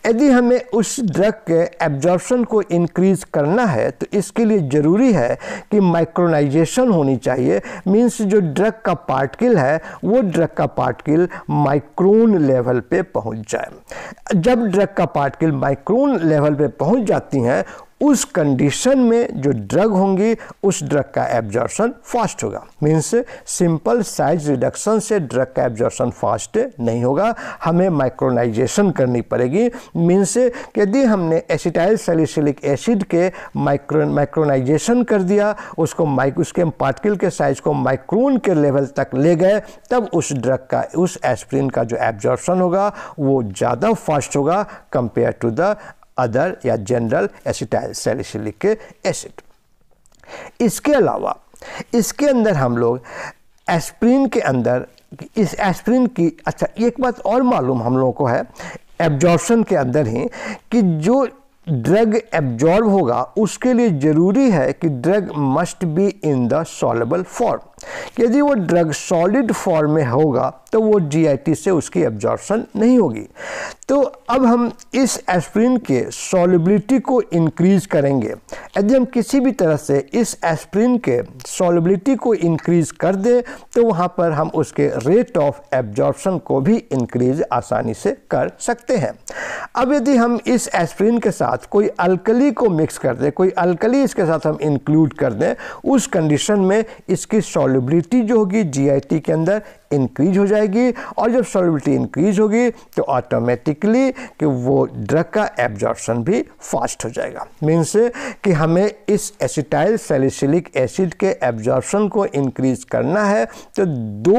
यदि हमें उस ड्रग के एब्जॉर्बन को इंक्रीज करना है तो इसके लिए ज़रूरी है कि माइक्रोनाइजेशन होनी चाहिए मीन्स जो ड्रग का पार्टिकल है वो ड्रग का पार्टिकल माइक्रोन लेवल पे पहुंच जाए जब ड्रग का पार्टिकल माइक्रोन लेवल पे पहुंच जाती हैं उस कंडीशन में जो ड्रग होंगी उस ड्रग का एब्जॉर्शन फास्ट होगा मीन्स सिंपल साइज रिडक्शन से ड्रग का एब्जॉर्शन फास्ट नहीं होगा हमें माइक्रोनाइजेशन करनी पड़ेगी मीन्स यदि हमने एसिटाइल सेलिसिलिक एसिड के माइक्रो माइक्रोनाइजेशन कर दिया उसको माइक उसके पार्टिकल के साइज को माइक्रोन के लेवल तक ले गए तब उस ड्रग का उस एस्प्रिन का जो एब्जॉर्शन होगा वो ज़्यादा फास्ट होगा कंपेयर टू द अदर या जनरल एसिटाइल सेलिसिलिक एसिड इसके अलावा इसके अंदर हम लोग एस्प्रिन के अंदर इस एस्प्रिन की अच्छा एक बात और मालूम हम लोगों को है एब्जॉर्प्शन के अंदर ही कि जो ड्रग एब्जॉर्ब होगा उसके लिए ज़रूरी है कि drug must be in the soluble form यदि वो ड्रग सॉलिड फॉर्म में होगा तो वो जीआईटी से उसकी एब्जॉर्प्शन नहीं होगी तो अब हम इस एस्प्रिन के सॉलिबिलिटी को इंक्रीज करेंगे यदि हम किसी भी तरह से इस एस्प्रिन के सॉलिबिलिटी को इंक्रीज कर दें तो वहाँ पर हम उसके रेट ऑफ एब्जॉर्प्शन को भी इंक्रीज आसानी से कर सकते हैं अब यदि हम इस एस्प्रिन के साथ कोई अल्कली को मिक्स कर दें कोई अल्कली इसके साथ हम इंक्लूड कर दें उस कंडीशन में इसकी सॉल सॉलिबिलिटी जो होगी जीआईटी के अंदर इंक्रीज हो जाएगी और जब सॉलिबिलिटी इंक्रीज होगी तो ऑटोमेटिकली कि वो ड्रग का एब्जॉर्प्शन भी फास्ट हो जाएगा मीन्स कि हमें इस एसिटाइल सेलिसिलिक एसिड के एब्जॉर्प्शन को इंक्रीज करना है तो दो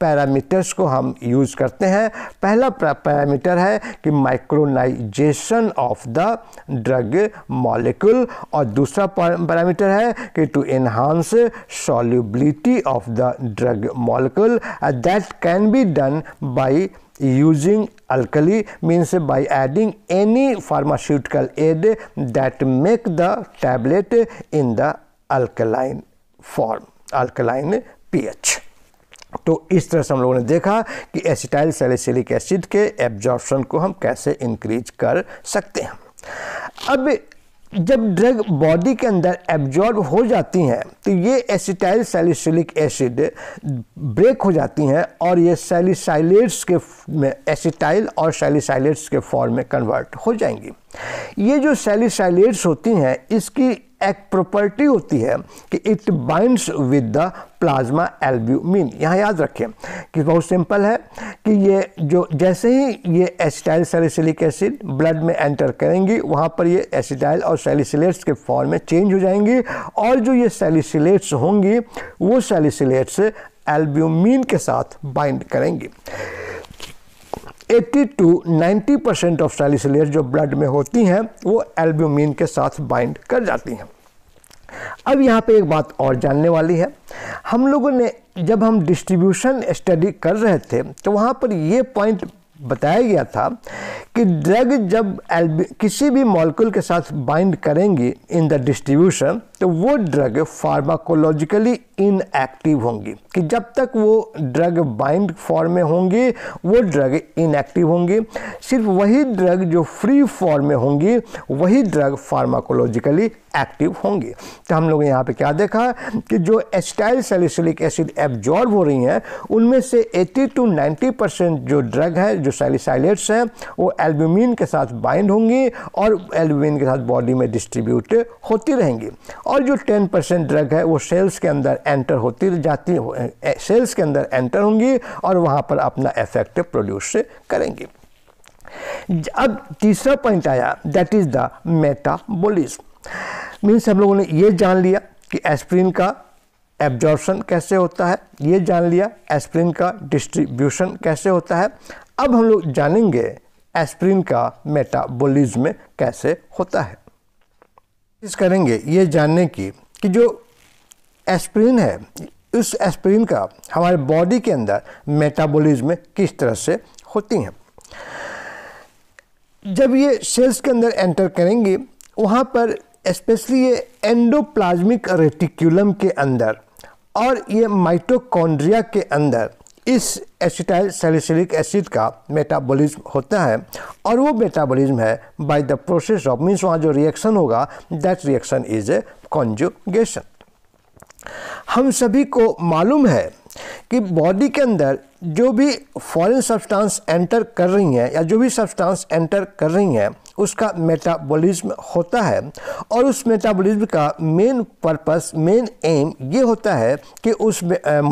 पैरामीटर्स को हम यूज़ करते हैं पहला पैरामीटर है कि micronization of the drug molecule और दूसरा पैरामीटर है कि to enhance solubility of the drug molecule that can be done by using alkali means by adding any pharmaceutical aid that make the tablet in the alkaline form alkaline ph तो इस तरह से हम लोगों ने देखा कि एसिटाइल सेलिसिलिक एसिड के एब्जॉर्प्शन को हम कैसे इंक्रीज कर सकते हैं अब जब ड्रग बॉडी के अंदर एब्जॉर्ब हो जाती हैं तो ये एसिटाइल सेलिसिलिक एसिड ब्रेक हो जाती हैं और ये सेलिसाइलेट्स के में एसिटाइल और सेलिसाइलेट्स के फॉर्म में कन्वर्ट हो जाएंगी ये जो सेलिसाइलेट्स होती हैं इसकी एक प्रॉपर्टी होती है कि it binds with the plasma albumin यहाँ याद रखें कि बहुत सिंपल है कि ये जो जैसे ही ये एसिटाइल सैलिसिलिक एसिड ब्लड में एंटर करेंगी वहाँ पर ये एसिटाइल और सैलिसिलेट्स के फॉर्म में चेंज हो जाएंगी और जो ये सैलिसिलेट्स होंगी वो सैलिसिलेट्स एल्ब्यूमिन के साथ बाइंड करेंगी eighty to ninety percent of salicylate जो ब्लड में होती हैं वो एल्ब्यूमिन के साथ बाइंड कर जाती हैं अब यहाँ पे एक बात और जानने वाली है हम लोगों ने जब हम डिस्ट्रीब्यूशन स्टडी कर रहे थे तो वहाँ पर ये पॉइंट बताया गया था कि ड्रग जब किसी भी मॉलिक्यूल के साथ बाइंड करेंगी इन द डिस्ट्रीब्यूशन तो वो ड्रग फार्माकोलॉजिकली इनएक्टिव होंगी कि जब तक वो ड्रग बाइंड फॉर्म में होंगी वो ड्रग इनएक्टिव होंगी सिर्फ वही ड्रग जो फ्री फॉर्म में होंगी वही ड्रग फार्माकोलॉजिकली एक्टिव होंगी तो हम लोग यहाँ पे क्या देखा कि जो एस्टाइल सैलिसिलिक एसिड एब्जॉर्ब हो रही हैं उनमें से 80 टू 90 परसेंट जो ड्रग है जो सैलिसाइलेट्स हैं वो एल्बुमिन के साथ बाइंड होंगी और एल्बुमिन के साथ बॉडी में डिस्ट्रीब्यूट होती रहेंगी और जो 10 परसेंट ड्रग है वो सेल्स के अंदर एंटर होती जाती सेल्स के अंदर एंटर होंगी और वहाँ पर अपना इफेक्ट प्रोड्यूस करेंगी अब तीसरा पॉइंट आया that is the metabolism means हम लोगों ने ये जान लिया कि एस्प्रिन का एब्जॉर्बन कैसे होता है ये जान लिया एस्प्रिन का डिस्ट्रीब्यूशन कैसे होता है अब हम लोग जानेंगे एस्प्रिन का मेटाबॉलिज्म कैसे होता है कोशिश करेंगे ये जानने की कि जो एस्प्रिन है उस एस्प्रिन का हमारे बॉडी के अंदर मेटाबॉलिज्म किस तरह से होती हैं जब ये सेल्स के अंदर एंटर करेंगी वहाँ पर स्पेशली ये एंडोप्लाज्मिक रेटिक्यूलम के अंदर और ये माइटोकॉन्ड्रिया के अंदर इस एसिटाइल सैलिसिलिक एसिड का मेटाबॉलिज्म होता है और वो मेटाबॉलिज्म है by the process of means वहाँ जो रिएक्शन होगा that reaction is a conjugation हम सभी को मालूम है कि बॉडी के अंदर जो भी फॉरेन सब्सटेंस एंटर कर रही हैं या जो भी सब्सटेंस एंटर कर रही हैं उसका मेटाबॉलिज्म होता है और उस मेटाबॉलिज्म का मेन पर्पस मेन एम ये होता है कि उस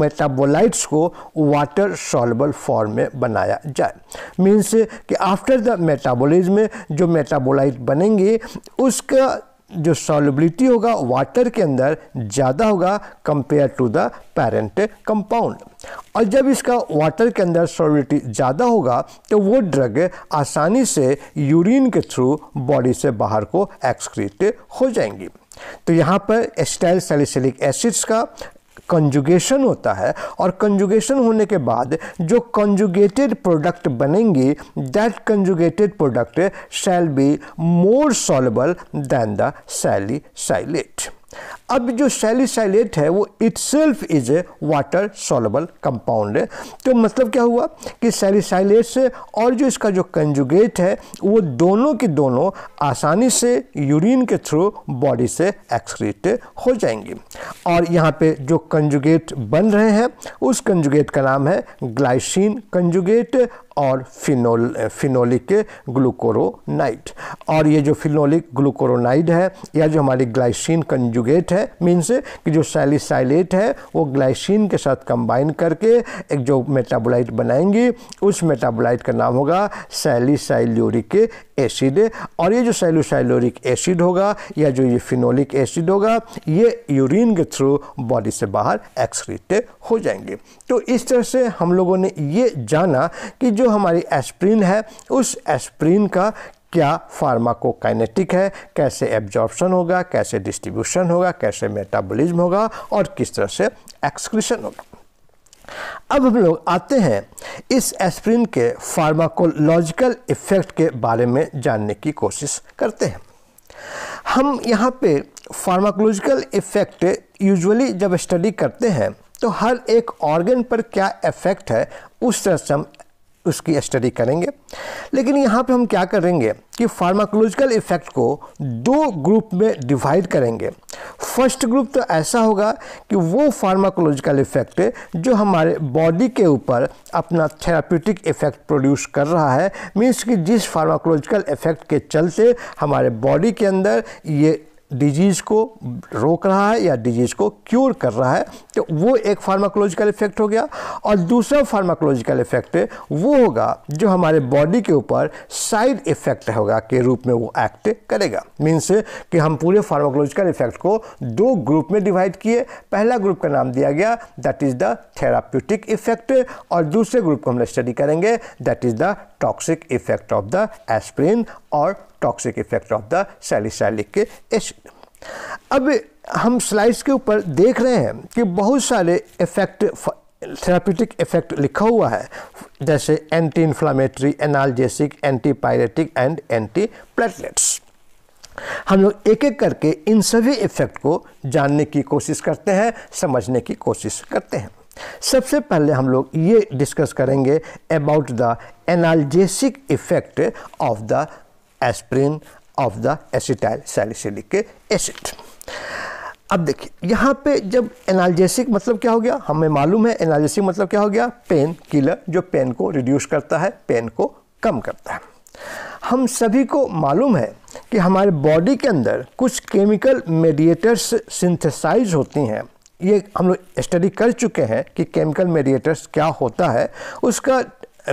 मेटाबोलाइट्स को वाटर सॉल्बल फॉर्म में बनाया जाए मीन्स कि आफ्टर द मेटाबॉलिज्म जो मेटाबोलाइट बनेंगे उसका जो सॉलेबिलिटी होगा वाटर के अंदर ज़्यादा होगा compare to the parent compound और जब इसका वाटर के अंदर सॉलिडिटी ज़्यादा होगा तो वो ड्रग आसानी से यूरिन के थ्रू बॉडी से बाहर को एक्सक्रीट हो जाएंगी तो यहाँ पर एस्टाइल सेलिसलिक एसिड्स का कंजुगेशन होता है और कंजुगेशन होने के बाद जो कंजुगेटेड प्रोडक्ट बनेंगी that conjugated product shall be more soluble than the salicylate अब जो सैलिसाइलेट है वो itself is a water soluble compound तो मतलब क्या हुआ कि सैलिसाइलेट से और जो इसका जो कंजुगेट है वो दोनों के दोनों आसानी से यूरिन के थ्रू बॉडी से एक्सक्रीट हो जाएंगे और यहाँ पे जो कंजुगेट बन रहे हैं उस कंजुगेट का नाम है ग्लाइसिन कंजुगेट और फिनोल फिनोलिक ग्लूकोरोनाइट और ये जो फिनोलिक ग्लूकोरोनाइड है या जो हमारी ग्लाइसिन कंजुगेट है है मीन्स कि जो सैलिसाइलेट है वो ग्लाइसिन के साथ कंबाइन करके एक जो मेटाबोलाइट बनाएंगी उस मेटाबोलाइट का नाम होगा सैलिसाइल्यूरिक एसिड और ये जो सैलोसाइलोरिक एसिड होगा या जो ये फिनोलिक एसिड होगा ये यूरिन के थ्रू बॉडी से बाहर एक्सक्रीट हो जाएंगे तो इस तरह से हम लोगों ने ये जाना कि जो हमारी एस्प्रिन है उस एस्प्रिन का क्या फार्माकोकाइनेटिक है कैसे एब्जॉर्प्शन होगा कैसे डिस्ट्रीब्यूशन होगा कैसे मेटाबॉलिज्म होगा और किस तरह से एक्सक्रीशन होगा अब हम लोग आते हैं इस एस्प्रिन के फार्माकोलॉजिकल इफ़ेक्ट के बारे में जानने की कोशिश करते हैं हम यहाँ पे फार्माकोलॉजिकल इफ़ेक्ट यूजुअली जब स्टडी करते हैं तो हर एक ऑर्गन पर क्या इफ़ेक्ट है उस तरह से हम उसकी स्टडी करेंगे लेकिन यहाँ पे हम क्या करेंगे कि फार्माकोलॉजिकल इफेक्ट को दो ग्रुप में डिवाइड करेंगे फर्स्ट ग्रुप तो ऐसा होगा कि वो फार्माकोलॉजिकल इफेक्ट जो हमारे बॉडी के ऊपर अपना थेराप्यूटिक इफेक्ट प्रोड्यूस कर रहा है मीन्स कि जिस फार्माकोलॉजिकल इफेक्ट के चलते हमारे बॉडी के अंदर ये डिजीज़ को रोक रहा है या डिजीज़ को क्योर कर रहा है तो वो एक फार्माकोलॉजिकल इफेक्ट हो गया और दूसरा फार्माकोलॉजिकल इफेक्ट वो होगा जो हमारे बॉडी के ऊपर साइड इफेक्ट होगा के रूप में वो एक्ट करेगा मीन्स कि हम पूरे फार्माकोलॉजिकल इफेक्ट को दो ग्रुप में डिवाइड किए पहला ग्रुप का नाम दिया गया that is the therapeutic effect और दूसरे ग्रुप को हम स्टडी करेंगे that is the toxic effect of the aspirin और toxic effect of the salicylic acid अब हम स्लाइड्स के ऊपर देख रहे हैं कि बहुत सारे इफेक्ट थेरापिटिक इफेक्ट लिखा हुआ है जैसे anti inflammatory analgesic antipyretic and anti platelets हम लोग एक एक करके इन सभी इफेक्ट को जानने की कोशिश करते हैं समझने की कोशिश करते हैं सबसे पहले हम लोग ये डिस्कस करेंगे about the analgesic effect of the aspirin of the acetyl salicylic acid अब देखिए यहाँ पे जब एनाल्जेसिक मतलब क्या हो गया हमें मालूम है एनाल्जेसिक मतलब क्या हो गया पेन किलर जो पेन को रिड्यूस करता है पेन को कम करता है हम सभी को मालूम है कि हमारे बॉडी के अंदर कुछ केमिकल मेडिएटर्स सिंथेसाइज होती हैं ये हम लोग स्टडी कर चुके हैं कि केमिकल मेडिएटर्स क्या होता है उसका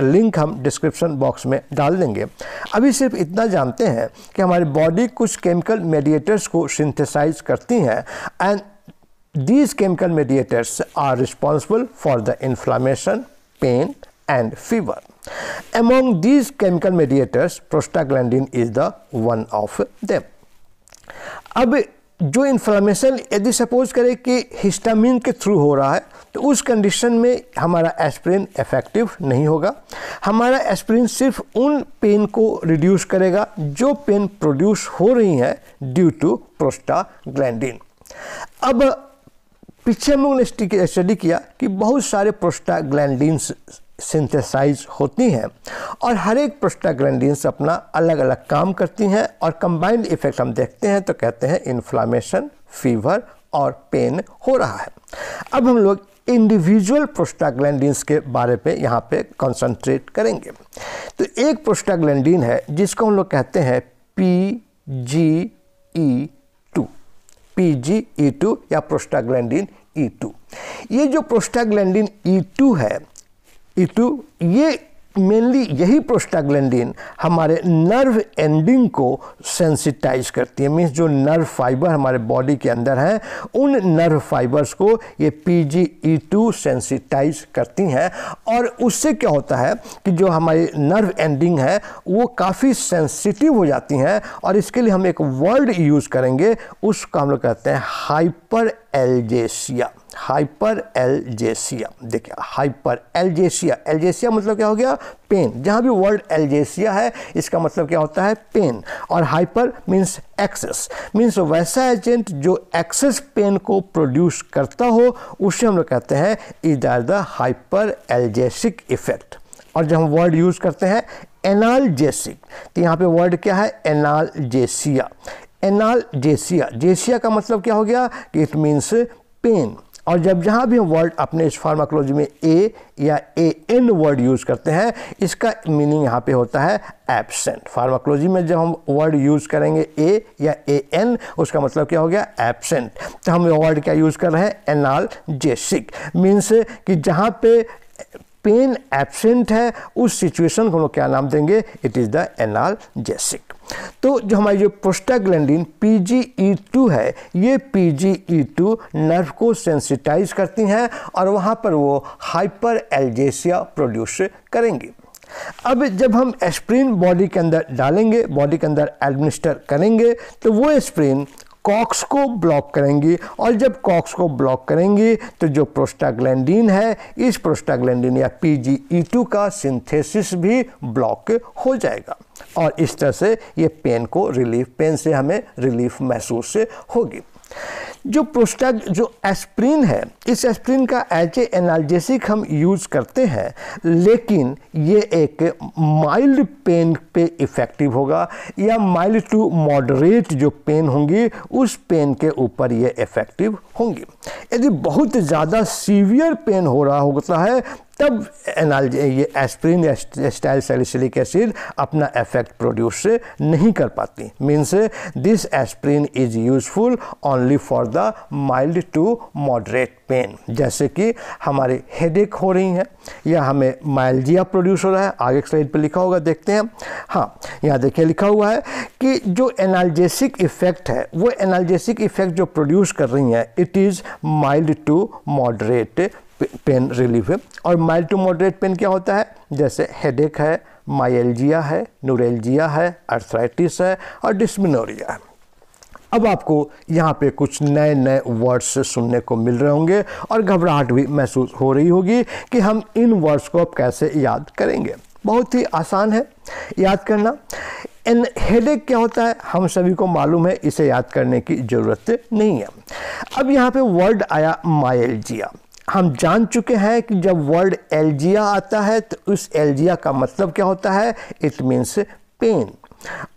लिंक हम डिस्क्रिप्शन बॉक्स में डाल देंगे अभी सिर्फ इतना जानते हैं कि हमारी बॉडी कुछ केमिकल मेडिएटर्स को सिंथेसाइज करती हैं and these chemical mediators are responsible for the inflammation pain and fever among these chemical mediators prostaglandin is the one of them अब जो इन्फ्लामेशन यदि सपोज करें कि हिस्टामिन के थ्रू हो रहा है तो उस कंडीशन में हमारा एस्प्रिन इफेक्टिव नहीं होगा हमारा एस्प्रिन सिर्फ उन पेन को रिड्यूस करेगा जो पेन प्रोड्यूस हो रही हैं ड्यू टू प्रोस्टाग्लैंडिन अब पीछे हम लोगों ने स्टडी किया कि बहुत सारे प्रोस्टाग्लैंडिन्स सिंथेसाइज होती हैं और हर एक प्रोस्टाग्लैंडिन्स अपना अलग अलग काम करती हैं और कंबाइंड इफेक्ट हम देखते हैं तो कहते हैं इन्फ्लामेशन फीवर और पेन हो रहा है अब हम लोग इंडिविजुअल प्रोस्टाग्लैंडिन्स के बारे में यहाँ पे कंसंट्रेट करेंगे तो एक प्रोस्टाग्लैंडिन है जिसको हम लोग कहते हैं P G E two P G E two या प्रोस्टाग्लैंडिन ई e टू ये जो प्रोस्टाग्लैंडिन ई e टू है ई e टू ये मेनली यही प्रोस्टाग्लैंडिन हमारे नर्व एंडिंग को सेंसिटाइज करती है मीन्स जो नर्व फाइबर हमारे बॉडी के अंदर हैं उन नर्व फाइबर्स को ये P G E two sensitize करती हैं और उससे क्या होता है कि जो हमारी नर्व एंडिंग है वो काफ़ी सेंसिटिव हो जाती हैं और इसके लिए हम एक वर्ड यूज़ करेंगे उसको हम लोग कहते हैं हाइपर एल्जेसिया हाइपर एलजेसिया देखिए हाइपर एलजेसिया एलजेसिया मतलब क्या हो गया पेन जहाँ भी वर्ड एलजेसिया है इसका मतलब क्या होता है पेन और हाइपर मीन्स एक्सेस मीन्स वैसा एजेंट जो एक्सेस पेन को प्रोड्यूस करता हो उसे हम लोग कहते हैं is are the hyperalgesic effect और जब हम वर्ड यूज़ करते हैं एनालजेसिक तो यहाँ पे वर्ड क्या है एनालजेसिया एनालजेसिया जेसिया का मतलब क्या हो गया कि इट मीन्स पेन और जब जहाँ भी हम वर्ड अपने इस फार्माकोलॉजी में ए या ए एन वर्ड यूज़ करते हैं इसका मीनिंग यहाँ पे होता है एबसेंट फार्माकोलॉजी में जब हम वर्ड यूज़ करेंगे ए या ए एन उसका मतलब क्या हो गया एबसेंट तो हम वर्ड क्या यूज़ कर रहे हैं एनाल जेसिक मीन्स कि जहाँ पे पेन एबसेंट है उस सिचुएशन को हम लोग क्या नाम देंगे it is the analgesic तो जो हमारी जो प्रोस्टाग्लैंडिन पी e है ये पी नर्व को सेंसिटाइज करती हैं और वहाँ पर वो हाइपर एल्जेसिया प्रोड्यूस करेंगी अब जब हम एस्प्रिन बॉडी के अंदर डालेंगे बॉडी के अंदर एडमिनिस्टर करेंगे तो वो एस्प्रिन कॉक्स को ब्लॉक करेंगी और जब कॉक्स को ब्लॉक करेंगी तो जो प्रोस्टाग्लैंडिन है इस प्रोस्टाग्लैंडिन या पी e का सिंथेसिस भी ब्लॉक हो जाएगा और इस तरह से ये पेन को रिलीफ पेन से हमें रिलीफ महसूस होगी जो प्रोस्टाग जो एस्प्रिन है इस एस्प्रिन का एच ए एनाल्जेसिक हम यूज़ करते हैं लेकिन ये एक माइल्ड पेन पे इफ़ेक्टिव होगा या माइल्ड टू मॉडरेट जो पेन होंगी उस पेन के ऊपर ये इफ़ेक्टिव होंगी यदि बहुत ज़्यादा सीवियर पेन हो रहा होता है तब एनाल ये एस्प्रिन एस्टाइल सेलिसिलिक एसिड अपना इफेक्ट प्रोड्यूस नहीं कर पाती means this aspirin is useful only for the mild to moderate pain जैसे कि हमारे हेडेक हो रही है या हमें माइल्जिया प्रोड्यूस हो रहा है आगे स्लाइड पर लिखा होगा देखते हैं हाँ यहाँ देखिए लिखा हुआ है कि जो एनाल्जेसिक इफेक्ट है वो एनाल्जेसिक इफेक्ट जो प्रोड्यूस कर रही हैं it is mild to moderate pain relief है और माइल्ड टू मॉडरेट पेन क्या होता है जैसे हेडेक है माइल्जिया है नूरेलजिया है अर्थराइटिस है और डिस्मिनोरिया है अब आपको यहाँ पे कुछ नए नए वर्ड्स सुनने को मिल रहे होंगे और घबराहट भी महसूस हो रही होगी कि हम इन वर्ड्स को अब कैसे याद करेंगे बहुत ही आसान है याद करना एन हेडेक क्या होता है हम सभी को मालूम है इसे याद करने की ज़रूरत नहीं है अब यहाँ पे वर्ड आया माइल्जिया हम जान चुके हैं कि जब वर्ड एल्जिया आता है तो उस एल्जिया का मतलब क्या होता है इट मीन्स पेन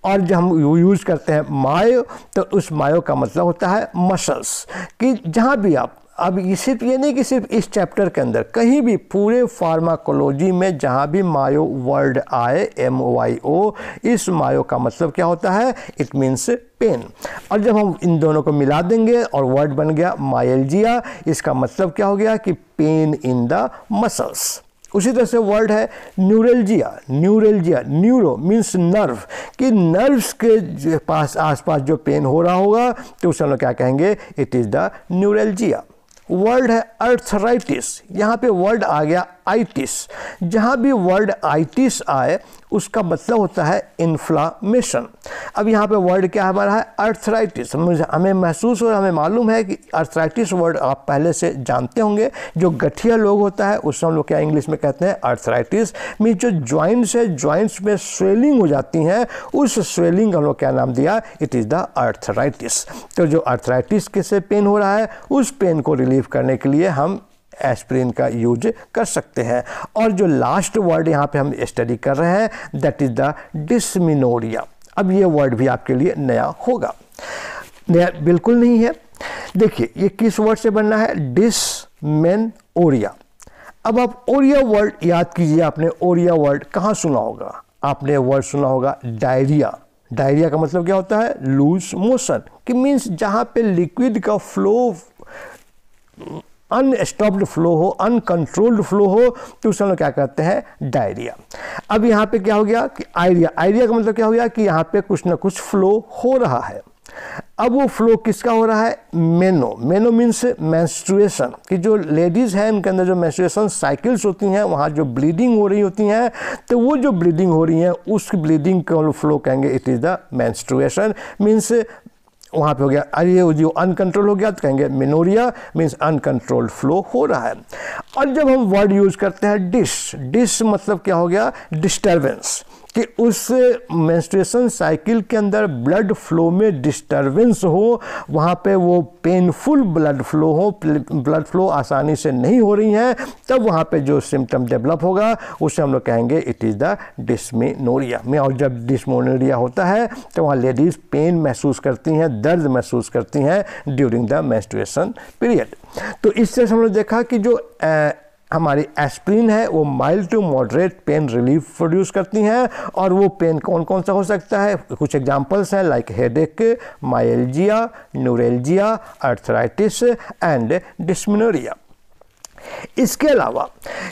और जब हम यूज़ करते हैं मायो तो उस मायो का मतलब होता है मसल्स कि जहाँ भी आप अब ये सिर्फ ये नहीं कि सिर्फ इस चैप्टर के अंदर कहीं भी पूरे फार्माकोलॉजी में जहाँ भी मायो वर्ड आए एम वाई ओ इस मायो का मतलब क्या होता है इट मीन्स पेन और जब हम इन दोनों को मिला देंगे और वर्ड बन गया मायलजिया इसका मतलब क्या हो गया कि पेन इन द मसल्स उसी तरह से वर्ड है neuralgia neuralgia neuro means nerve कि नर्व्स के पास आसपास जो पेन हो रहा होगा तो उस क्या कहेंगे it is the neuralgia word है अर्थराइटिस यहाँ पे वर्ड आ गया आइटिस जहाँ भी वर्ड आइटिस आए उसका मतलब होता है इन्फ्लामेशन अब यहाँ पे वर्ड क्या हमारा है अर्थराइटिस हमें महसूस हो हमें मालूम है कि अर्थराइटिस वर्ड आप पहले से जानते होंगे जो गठिया लोग होता है उससे हम लोग क्या इंग्लिश में कहते हैं अर्थराइटिस मीन जो ज्वाइंट्स है ज्वाइंट्स में स्वेलिंग हो जाती हैं उस स्वेलिंग का हम लोग क्या नाम दिया इट इज़ द अर्थराइटिस तो जो अर्थराइटिस से पेन हो रहा है उस पेन को रिलीव करने के लिए हम एस्प्रिन का यूज कर सकते हैं और जो लास्ट वर्ड यहाँ पे हम स्टडी कर रहे हैं दैट इज़ द डिसमिनोरिया अब ये वर्ड भी आपके लिए नया होगा नया बिल्कुल नहीं है देखिए ये किस वर्ड से बनना है डिसमेन ओरिया अब आप ओरिया वर्ड याद कीजिए आपने ओरिया वर्ड कहाँ सुना होगा आपने वर्ड सुना होगा डायरिया डायरिया का मतलब क्या होता है लूज मोशन कि मीन्स जहाँ पे लिक्विड का फ्लो अनस्टॉप्ड फ्लो हो अनकंट्रोल्ड फ्लो हो तो उस समय क्या कहते हैं डायरिया अब यहाँ पे क्या हो गया कि आइरिया आयरिया का मतलब क्या हो गया कि यहाँ पे कुछ ना कुछ फ्लो हो रहा है अब वो फ्लो किसका हो रहा है मेनो मेनो मीन्स मैंस्ट्रुएसन कि जो लेडीज़ हैं उनके अंदर जो मैंस्ट्रुएसन साइकिल्स होती हैं वहाँ जो ब्लीडिंग हो रही होती हैं तो वो जो ब्लीडिंग हो रही हैं उस ब्लीडिंग का फ्लो कहेंगे it is the menstruation means वहाँ पे हो गया अरे ये जो अनकंट्रोल हो गया तो कहेंगे मिनोरिया मीन्स अनकंट्रोल्ड फ्लो हो रहा है और जब हम वर्ड यूज़ करते हैं डिस डिस मतलब क्या हो गया डिस्टर्बेंस कि उस मेंस्ट्रुएशन साइकिल के अंदर ब्लड फ्लो में डिस्टरबेंस हो वहाँ पे वो पेनफुल ब्लड फ्लो हो ब्लड फ्लो आसानी से नहीं हो रही है तब वहाँ पे जो सिम्टम डेवलप होगा उसे हम लोग कहेंगे इट इज़ द डिसमेनोरिया में और जब डिसमोनोरिया होता है तो वहाँ लेडीज़ पेन महसूस करती हैं दर्द महसूस करती हैं ड्यूरिंग द मेंस्ट्रुएशन पीरियड तो इस तरह से देखा कि जो हमारी एस्प्रिन है वो mild to moderate pain relief produce करती हैं और वो पेन कौन कौन सा हो सकता है कुछ एग्जांपल्स हैं like headache myalgia neuralgia arthritis and dysmenorrhoea इसके अलावा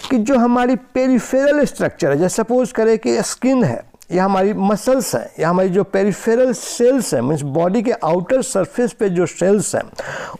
कि जो हमारी पेरिफेरल स्ट्रक्चर है जैसे सपोज करें कि स्किन है यह हमारी मसल्स हैं यह हमारी जो पेरिफेरल सेल्स हैं मीन्स बॉडी के आउटर सरफेस पे जो सेल्स हैं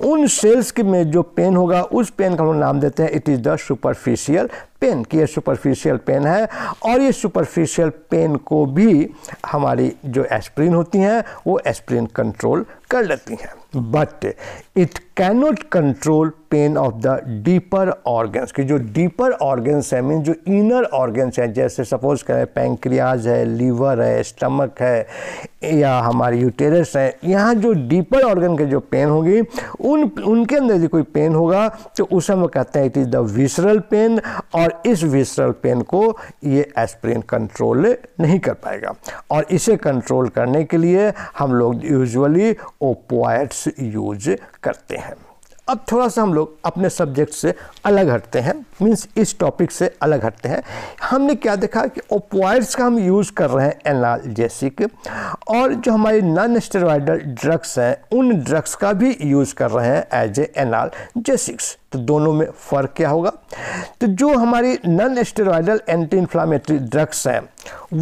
उन सेल्स के में जो पेन होगा उस पेन का हम नाम देते हैं it is the superficial pain कि यह सुपरफिशियल पेन है और ये सुपरफिशियल पेन को भी हमारी जो एस्प्रिन होती हैं वो एस्प्रिन कंट्रोल कर लेती हैं but it cannot control pain of the deeper organs कि जो डीपर ऑर्गन्स हैं मीन जो इनर ऑर्गन्स हैं जैसे सपोज करें पैंक्रियाज है लीवर है स्टमक है या हमारी यूटेरस है यहाँ जो डीपर ऑर्गन के जो पेन होगी उन उनके अंदर यदि कोई पेन होगा तो उस समय कहते हैं it is the visceral pain और इस विसरल पेन को ये एस्प्रिन कंट्रोल नहीं कर पाएगा और इसे कंट्रोल करने के लिए हम लोग यूजली ओपोइट्स यूज करते हैं अब थोड़ा सा हम लोग अपने सब्जेक्ट से अलग हटते हैं मीन्स इस टॉपिक से अलग हटते हैं हमने क्या देखा कि ओपोइड्स का हम यूज़ कर रहे हैं एनालजेसिक और जो हमारे नॉन स्टेरॉइडल ड्रग्स हैं उन ड्रग्स का भी यूज़ कर रहे हैं एज ए एनालजेसिक्स तो दोनों में फ़र्क क्या होगा तो जो हमारी non steroidal anti inflammatory drugs हैं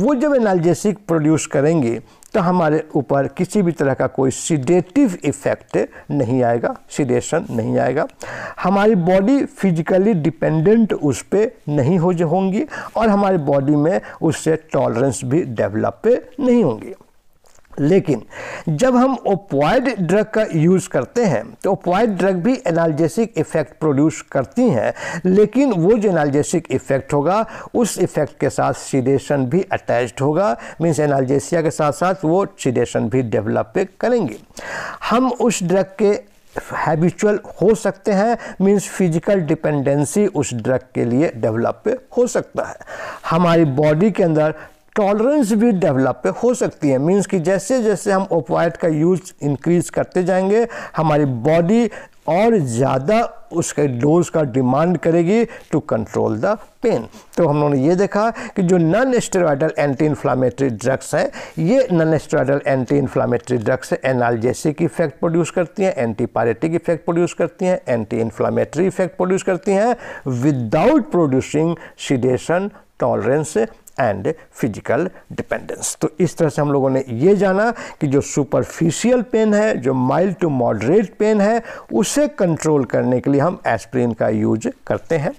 वो जब एनालजेसिक प्रोड्यूस करेंगे तो हमारे ऊपर किसी भी तरह का कोई सीडेटिव इफ़ेक्ट नहीं आएगा सीडेशन नहीं आएगा हमारी बॉडी फिजिकली डिपेंडेंट उस पर नहीं हो होंगी और हमारी बॉडी में उससे टॉलरेंस भी डेवलप नहीं होंगी लेकिन जब हम ओपॉइड ड्रग का यूज़ करते हैं तो ओपॉइड ड्रग भी एनाल्जेसिक इफ़ेक्ट प्रोड्यूस करती हैं लेकिन वो जो एनाल्जेसिक इफ़ेक्ट होगा उस इफ़ेक्ट के साथ सीडेशन भी अटैच्ड होगा मीन्स एनाल्जेसिया के साथ साथ वो सीडेशन भी डेवलप करेंगे हम उस ड्रग के हैबिचुअल हो सकते हैं मीन्स फिजिकल डिपेंडेंसी उस ड्रग के लिए डेवलप हो सकता है हमारी बॉडी के अंदर टॉलरेंस भी डेवलप हो सकती है मींस कि जैसे जैसे हम ओपवाइट का यूज इंक्रीज करते जाएंगे हमारी बॉडी और ज़्यादा उसके डोज का डिमांड करेगी टू कंट्रोल द पेन तो हम लोगों ने ये देखा कि जो non steroidal anti inflammatory drugs हैं ये non steroidal anti inflammatory drugs analgesic effect produce करती हैं पायरेटिक इफेक्ट प्रोड्यूस करती हैं एंटी इन्फ्लामेटरी इफेक्ट प्रोड्यूस करती हैं without producing sedation tolerance and physical dependence तो इस तरह से हम लोगों ने ये जाना कि जो सुपरफिशियल पेन है जो माइल्ड टू मॉडरेट पेन है उसे कंट्रोल करने के लिए हम एस्प्रिन का यूज करते हैं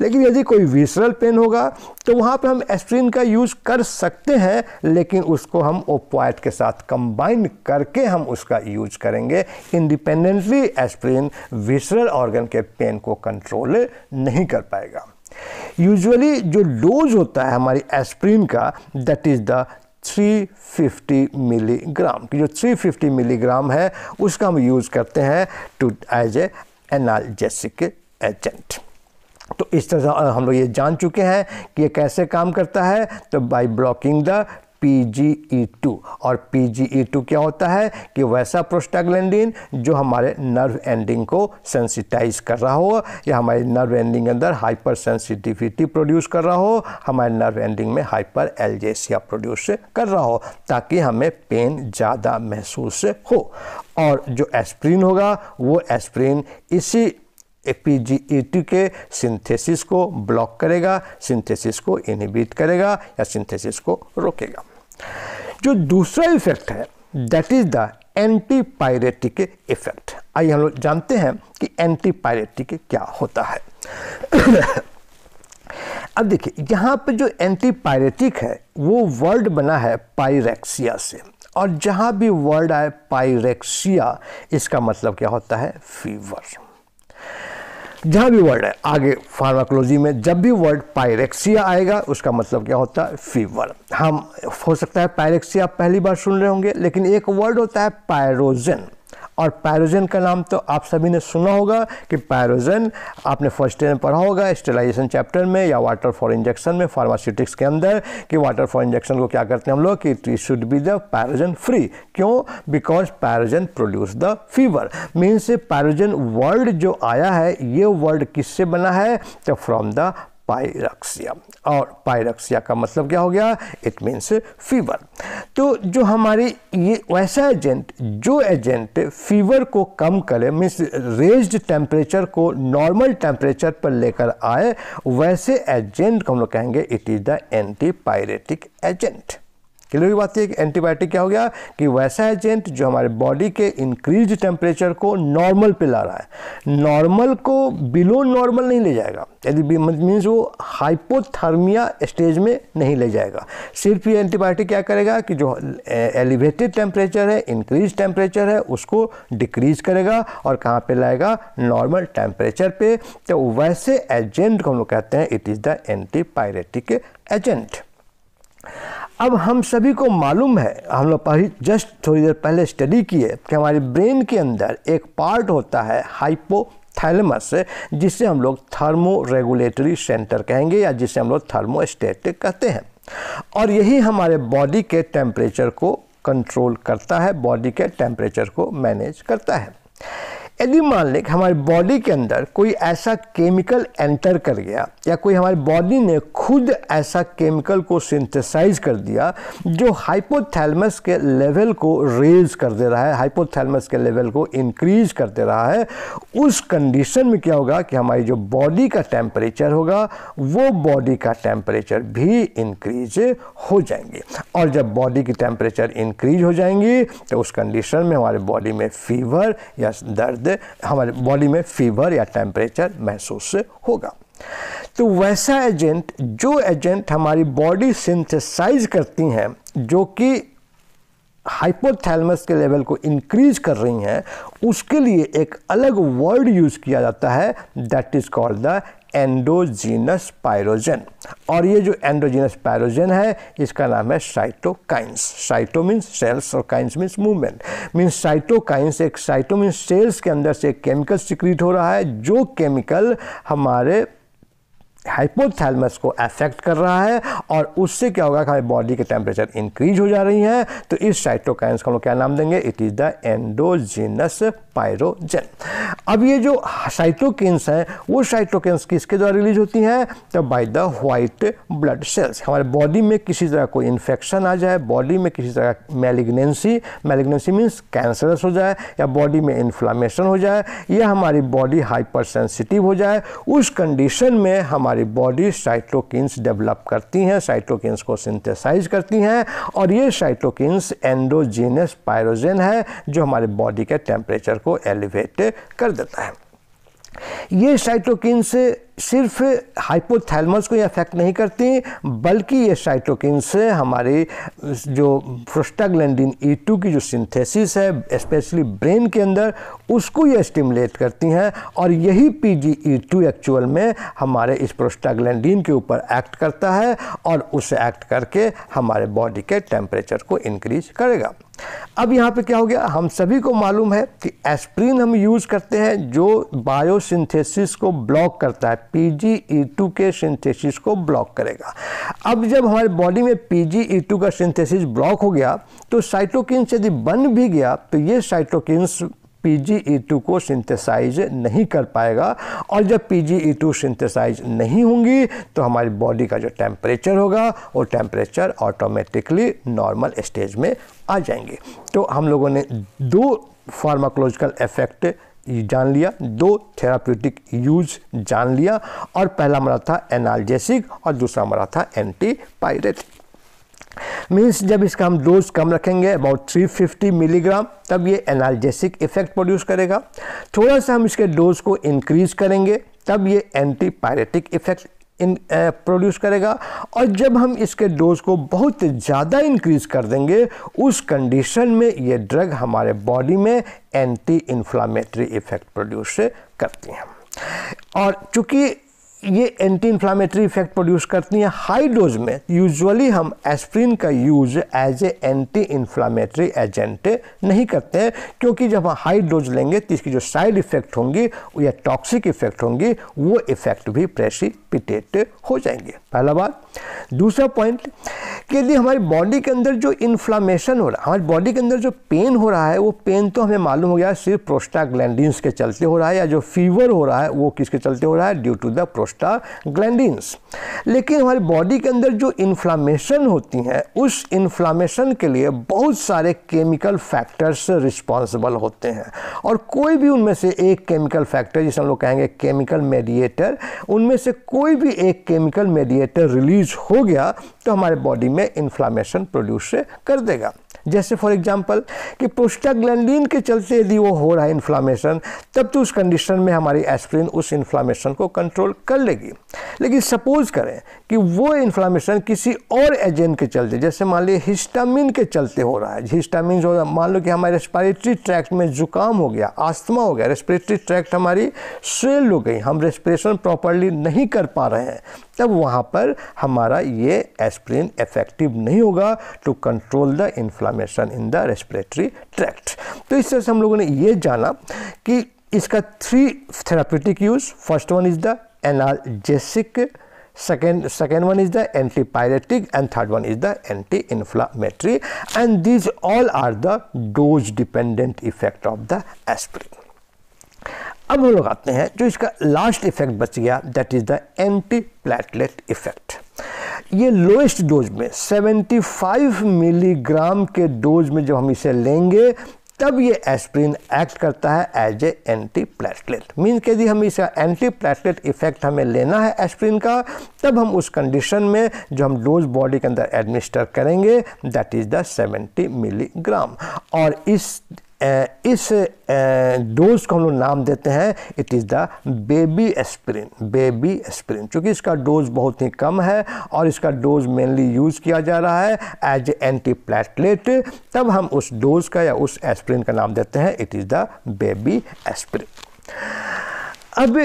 लेकिन यदि कोई विसरल पेन होगा तो वहाँ पर हम एस्प्रिन का यूज कर सकते हैं लेकिन उसको हम ओपॉइट के साथ कंबाइन करके हम उसका यूज करेंगे इंडिपेंडेंटली एस्प्रिन विसरल ऑर्गन के पेन को कंट्रोल नहीं कर पाएगा यूजुअली जो डोज होता है हमारी एस्प्रिन का दैट इज़ द 350 मिलीग्राम जो 350 मिलीग्राम है उसका हम यूज़ करते हैं to as a analgesic agent तो इस तरह हम लोग ये जान चुके हैं कि ये कैसे काम करता है तो by blocking the two e और टू e क्या होता है कि वैसा प्रोस्टाग्लैंडिन जो हमारे नर्व एंडिंग को सेंसिटाइज कर रहा हो या हमारे नर्व एंडिंग के अंदर हाइपर सेंसिटिविटी प्रोड्यूस कर रहा हो हमारे नर्व एंडिंग में हाइपर एलजेसिया प्रोड्यूस कर रहा हो ताकि हमें पेन ज़्यादा महसूस हो और जो एस्प्रिन होगा वो एस्प्रिन इसी एपीजीएटी e के सिंथेसिस को ब्लॉक करेगा सिंथेसिस को इनहिबिट करेगा या सिंथेसिस को रोकेगा जो दूसरा इफेक्ट है that is the anti pyretic effect आइए हम लोग जानते हैं कि एंटी पायरेटिक क्या होता है अब देखिए यहाँ पर जो एंटी पायरेटिक है वो वर्ड बना है पायरेक्सिया से और जहाँ भी वर्ड आए पायरेक्सिया इसका मतलब क्या होता है फीवर जहाँ भी वर्ड है आगे फार्माकोलॉजी में जब भी वर्ड पायरेक्सिया आएगा उसका मतलब क्या होता है फीवर हम हो सकता है पायरेक्सिया पहली बार सुन रहे होंगे लेकिन एक वर्ड होता है पायरोजन और पैरोजन का नाम तो आप सभी ने सुना होगा कि पैरोजन आपने फर्स्ट ईयर में पढ़ा होगा स्टेलाइजेशन चैप्टर में या वाटर फॉर इंजेक्शन में फार्मास्यूटिक्स के अंदर कि वाटर फॉर इंजेक्शन को क्या करते हैं हम लोग कि it should be the pyrogen free क्यों because pyrogen produce the fever means pyrogen word जो आया है ये वर्ल्ड किससे बना है तो फ्रॉम द पायरक्सिया और पायरक्सिया का मतलब क्या हो गया इट मीन्स फीवर तो जो हमारे ये वैसा एजेंट जो एजेंट फीवर को कम करे मीन्स रेज्ड टेम्परेचर को नॉर्मल टेम्परेचर पर लेकर आए वैसे एजेंट को हम लोग कहेंगे it is the anti pyretic agent clear बात यह कि एंटीबायोटिक क्या हो गया कि वैसा एजेंट जो हमारे बॉडी के इंक्रीज टेम्परेचर को नॉर्मल पे ला रहा है नॉर्मल को बिलो नॉर्मल नहीं ले जाएगा यदि मीन्स वो हाइपोथर्मिया स्टेज में नहीं ले जाएगा सिर्फ ये एंटीबायोटिक क्या करेगा कि जो एलिवेटेड टेम्परेचर है इंक्रीज टेम्परेचर है उसको डिक्रीज करेगा और कहाँ पे लाएगा नॉर्मल टेम्परेचर पे तो वैसे एजेंट को हम लोग कहते हैं it is the antipyretic agent अब हम सभी को मालूम है हम लोग जस्ट थोड़ी देर पहले स्टडी किए कि हमारे ब्रेन के अंदर एक पार्ट होता है हाइपो थैलमस जिसे हम लोग थर्मो रेगुलेटरी सेंटर कहेंगे या जिसे हम लोग थर्मोस्टेटिक कहते हैं और यही हमारे बॉडी के टेम्परेचर को कंट्रोल करता है बॉडी के टेम्परेचर को मैनेज करता है यदि मान लें कि हमारी बॉडी के अंदर कोई ऐसा केमिकल एंटर कर गया या कोई हमारी बॉडी ने खुद ऐसा केमिकल को सिंथेसाइज कर दिया जो हाइपोथैलमस के लेवल को रेज कर दे रहा है हाइपोथैलमस के लेवल को इंक्रीज कर दे रहा है उस कंडीशन में क्या होगा कि हमारी जो बॉडी का टेम्परेचर होगा वो बॉडी का टेम्परेचर भी इंक्रीज हो जाएंगे और जब बॉडी की टेम्परेचर इंक्रीज हो जाएंगी तो उस कंडीशन में हमारे बॉडी में फीवर या दर्द दर्द हमारे बॉडी में फीवर या टेम्परेचर महसूस होगा तो वैसा एजेंट जो एजेंट हमारी बॉडी सिंथेसाइज करती हैं जो कि हाइपोथैलमस के लेवल को इंक्रीज कर रही हैं उसके लिए एक अलग वर्ड यूज़ किया जाता है that is called the endogenous pyrogen और ये जो एंडोजीनस पायरोजन है इसका नाम है साइटोकाइंस साइटो मीन्स सेल्स और kines means movement means cytokines एक साइटो मीन्स सेल्स के अंदर से एक केमिकल सिक्रीट हो रहा है जो केमिकल हमारे हाइपोथैलमस को अफेक्ट कर रहा है और उससे क्या होगा कि हमारी बॉडी के टेम्परेचर इंक्रीज हो जा रही है तो इस साइटोकाइंस को हम क्या नाम देंगे it is the endogenous pyrogen अब ये जो साइटोकेंस हैं वो साइटोकेंस किसके द्वारा रिलीज होती हैं तो by the white blood cells हमारे बॉडी में किसी तरह कोई इन्फेक्शन आ जाए बॉडी में किसी तरह मेलिग्नेंसी मेलिग्नेंसी मीन्स कैंसरस हो जाए या बॉडी में इन्फ्लामेशन हो जाए या हमारी बॉडी हाइपर सेंसिटिव हो जाए उस कंडीशन में हमारी बॉडी साइटोकिन्स डेवलप करती हैं साइटोकिन्स को सिंथेसाइज करती हैं और ये साइटोकिन्स एंडोजीनियस पायरोजेन है जो हमारे बॉडी के टेम्परेचर को को एलिवेट कर देता है ये साइटोकिन से सिर्फ हाइपोथैलमस को ये अफेक्ट नहीं करती बल्कि ये साइटोकिन से हमारे जो फ्रोस्टाग्लैंडिन ई टू की जो सिंथेसिस है स्पेशली ब्रेन के अंदर उसको ये स्टिमुलेट करती हैं और यही P G E two actual में हमारे इस प्रोस्टाग्लैंडिन के ऊपर एक्ट करता है और उसे एक्ट करके हमारे बॉडी के टेम्परेचर को इंक्रीज करेगा अब यहाँ पे क्या हो गया हम सभी को मालूम है कि एस्प्रिन हम यूज़ करते हैं जो बायोसिंथेसिस को ब्लॉक करता है पी जी ई टू के सिंथेसिस को ब्लॉक करेगा अब जब हमारे बॉडी में पी जी ई टू का सिंथेसिस ब्लॉक हो गया तो साइटोकिन्स यदि बन भी गया तो ये cytokines P G E two को सिंथेसाइज नहीं कर पाएगा और जब P G E two synthesise नहीं होंगी तो हमारी बॉडी का जो टेम्परेचर होगा वो टेम्परेचर ऑटोमेटिकली नॉर्मल स्टेज में आ जाएंगे तो हम लोगों ने दो फार्माकोलॉजिकल इफेक्ट जान लिया दो थेराप्यूटिक यूज जान लिया और पहला मरा था एनाल्जेसिक और दूसरा मरा था एंटी मीन्स जब इसका हम डोज कम रखेंगे अबाउट 350 मिलीग्राम तब ये एनाल्जेसिक इफेक्ट प्रोड्यूस करेगा थोड़ा सा हम इसके डोज को इंक्रीज करेंगे तब ये एंटी पायरेटिक इफेक्ट इन प्रोड्यूस करेगा और जब हम इसके डोज़ को बहुत ज़्यादा इंक्रीज़ कर देंगे उस कंडीशन में ये ड्रग हमारे बॉडी में एंटी इन्फ्लामेटरी इफ़ेक्ट प्रोड्यूस करती हैं और चूँकि ये एंटी इन्फ्लामेटरी इफेक्ट प्रोड्यूस करती हैं हाई डोज में यूजुअली हम एस्प्रिन का use as a anti inflammatory agent नहीं करते हैं क्योंकि जब हम हाई डोज लेंगे तो इसकी जो साइड इफेक्ट होंगी या टॉक्सिक इफेक्ट होंगी वो इफेक्ट भी प्रेसिपिटेट हो जाएंगे पहला बात दूसरा पॉइंट कि यदि हमारी बॉडी के अंदर जो इन्फ्लामेशन हो रहा है हमारी बॉडी के अंदर जो पेन हो रहा है वो पेन तो हमें मालूम हो गया सिर्फ प्रोस्टाग्लैंडिन्स के चलते हो रहा है या जो फीवर हो रहा है वो किसके चलते हो रहा है ड्यू टू द प्रोस्टाग्लैंडिन्स लेकिन हमारी बॉडी के अंदर जो इन्फ्लामेशन होती हैं उस इन्फ्लामेशन के लिए बहुत सारे केमिकल फैक्टर्स रिस्पॉन्सिबल होते हैं और कोई भी उनमें से एक केमिकल फैक्टर जिसे हम लोग कहेंगे केमिकल मेडिएटर उनमें से कोई भी एक केमिकल मेडिएटर रिलीज चीज़ हो गया तो हमारे बॉडी में इन्फ्लामेशन प्रोड्यूस कर देगा जैसे फॉर एग्जांपल कि प्रोस्टाग्लैंडिन के चलते यदि वो हो रहा है इन्फ्लामेशन तब तो उस कंडीशन में हमारी एस्प्रिन उस इन्फ्लामेशन को कंट्रोल कर लेगी लेकिन सपोज करें कि वो इन्फ्लामेशन किसी और एजेंट के चलते जैसे मान लीजिए हिस्टामिन के चलते हो रहा है हिस्टामिन जो मान लो कि हमारे रेस्पिरेटरी ट्रैक्ट में जुकाम हो गया आस्थमा हो गया रेस्पिरेटरी ट्रैक्ट हमारी स्वेल हो गई हम रेस्परेशन प्रॉपरली नहीं कर पा रहे हैं तब वहाँ पर हमारा ये एस्प्रिन इफेक्टिव नहीं होगा to control the inflammation in the respiratory tract तो इस तरह से हम लोगों ने ये जाना कि इसका three therapeutic use first one is the analgesic second second one is the antipyretic and third one is the anti inflammatory and these all are the dose dependent effect of the aspirin अब हम लोग आते हैं जो इसका last effect बच गया that is the anti platelet effect ये लोएस्ट डोज में 75 मिलीग्राम के डोज में जब हम इसे लेंगे तब ये एस्प्रिन एक्ट करता है as a anti platelet mean के यदि हम इसका एंटी प्लेटलेट इफेक्ट हमें लेना है एस्प्रिन का तब हम उस कंडीशन में जो हम डोज बॉडी के अंदर एडमिनिस्टर करेंगे दैट इज़ द 70 मिलीग्राम और इस इस डोज को हम लोग नाम देते हैं it is the baby aspirin baby aspirin क्योंकि इसका डोज बहुत ही कम है और इसका डोज मेनली यूज़ किया जा रहा है एज एंटी प्लेटलेट तब हम उस डोज का या उस एस्प्रिन का नाम देते हैं it is the baby aspirin अब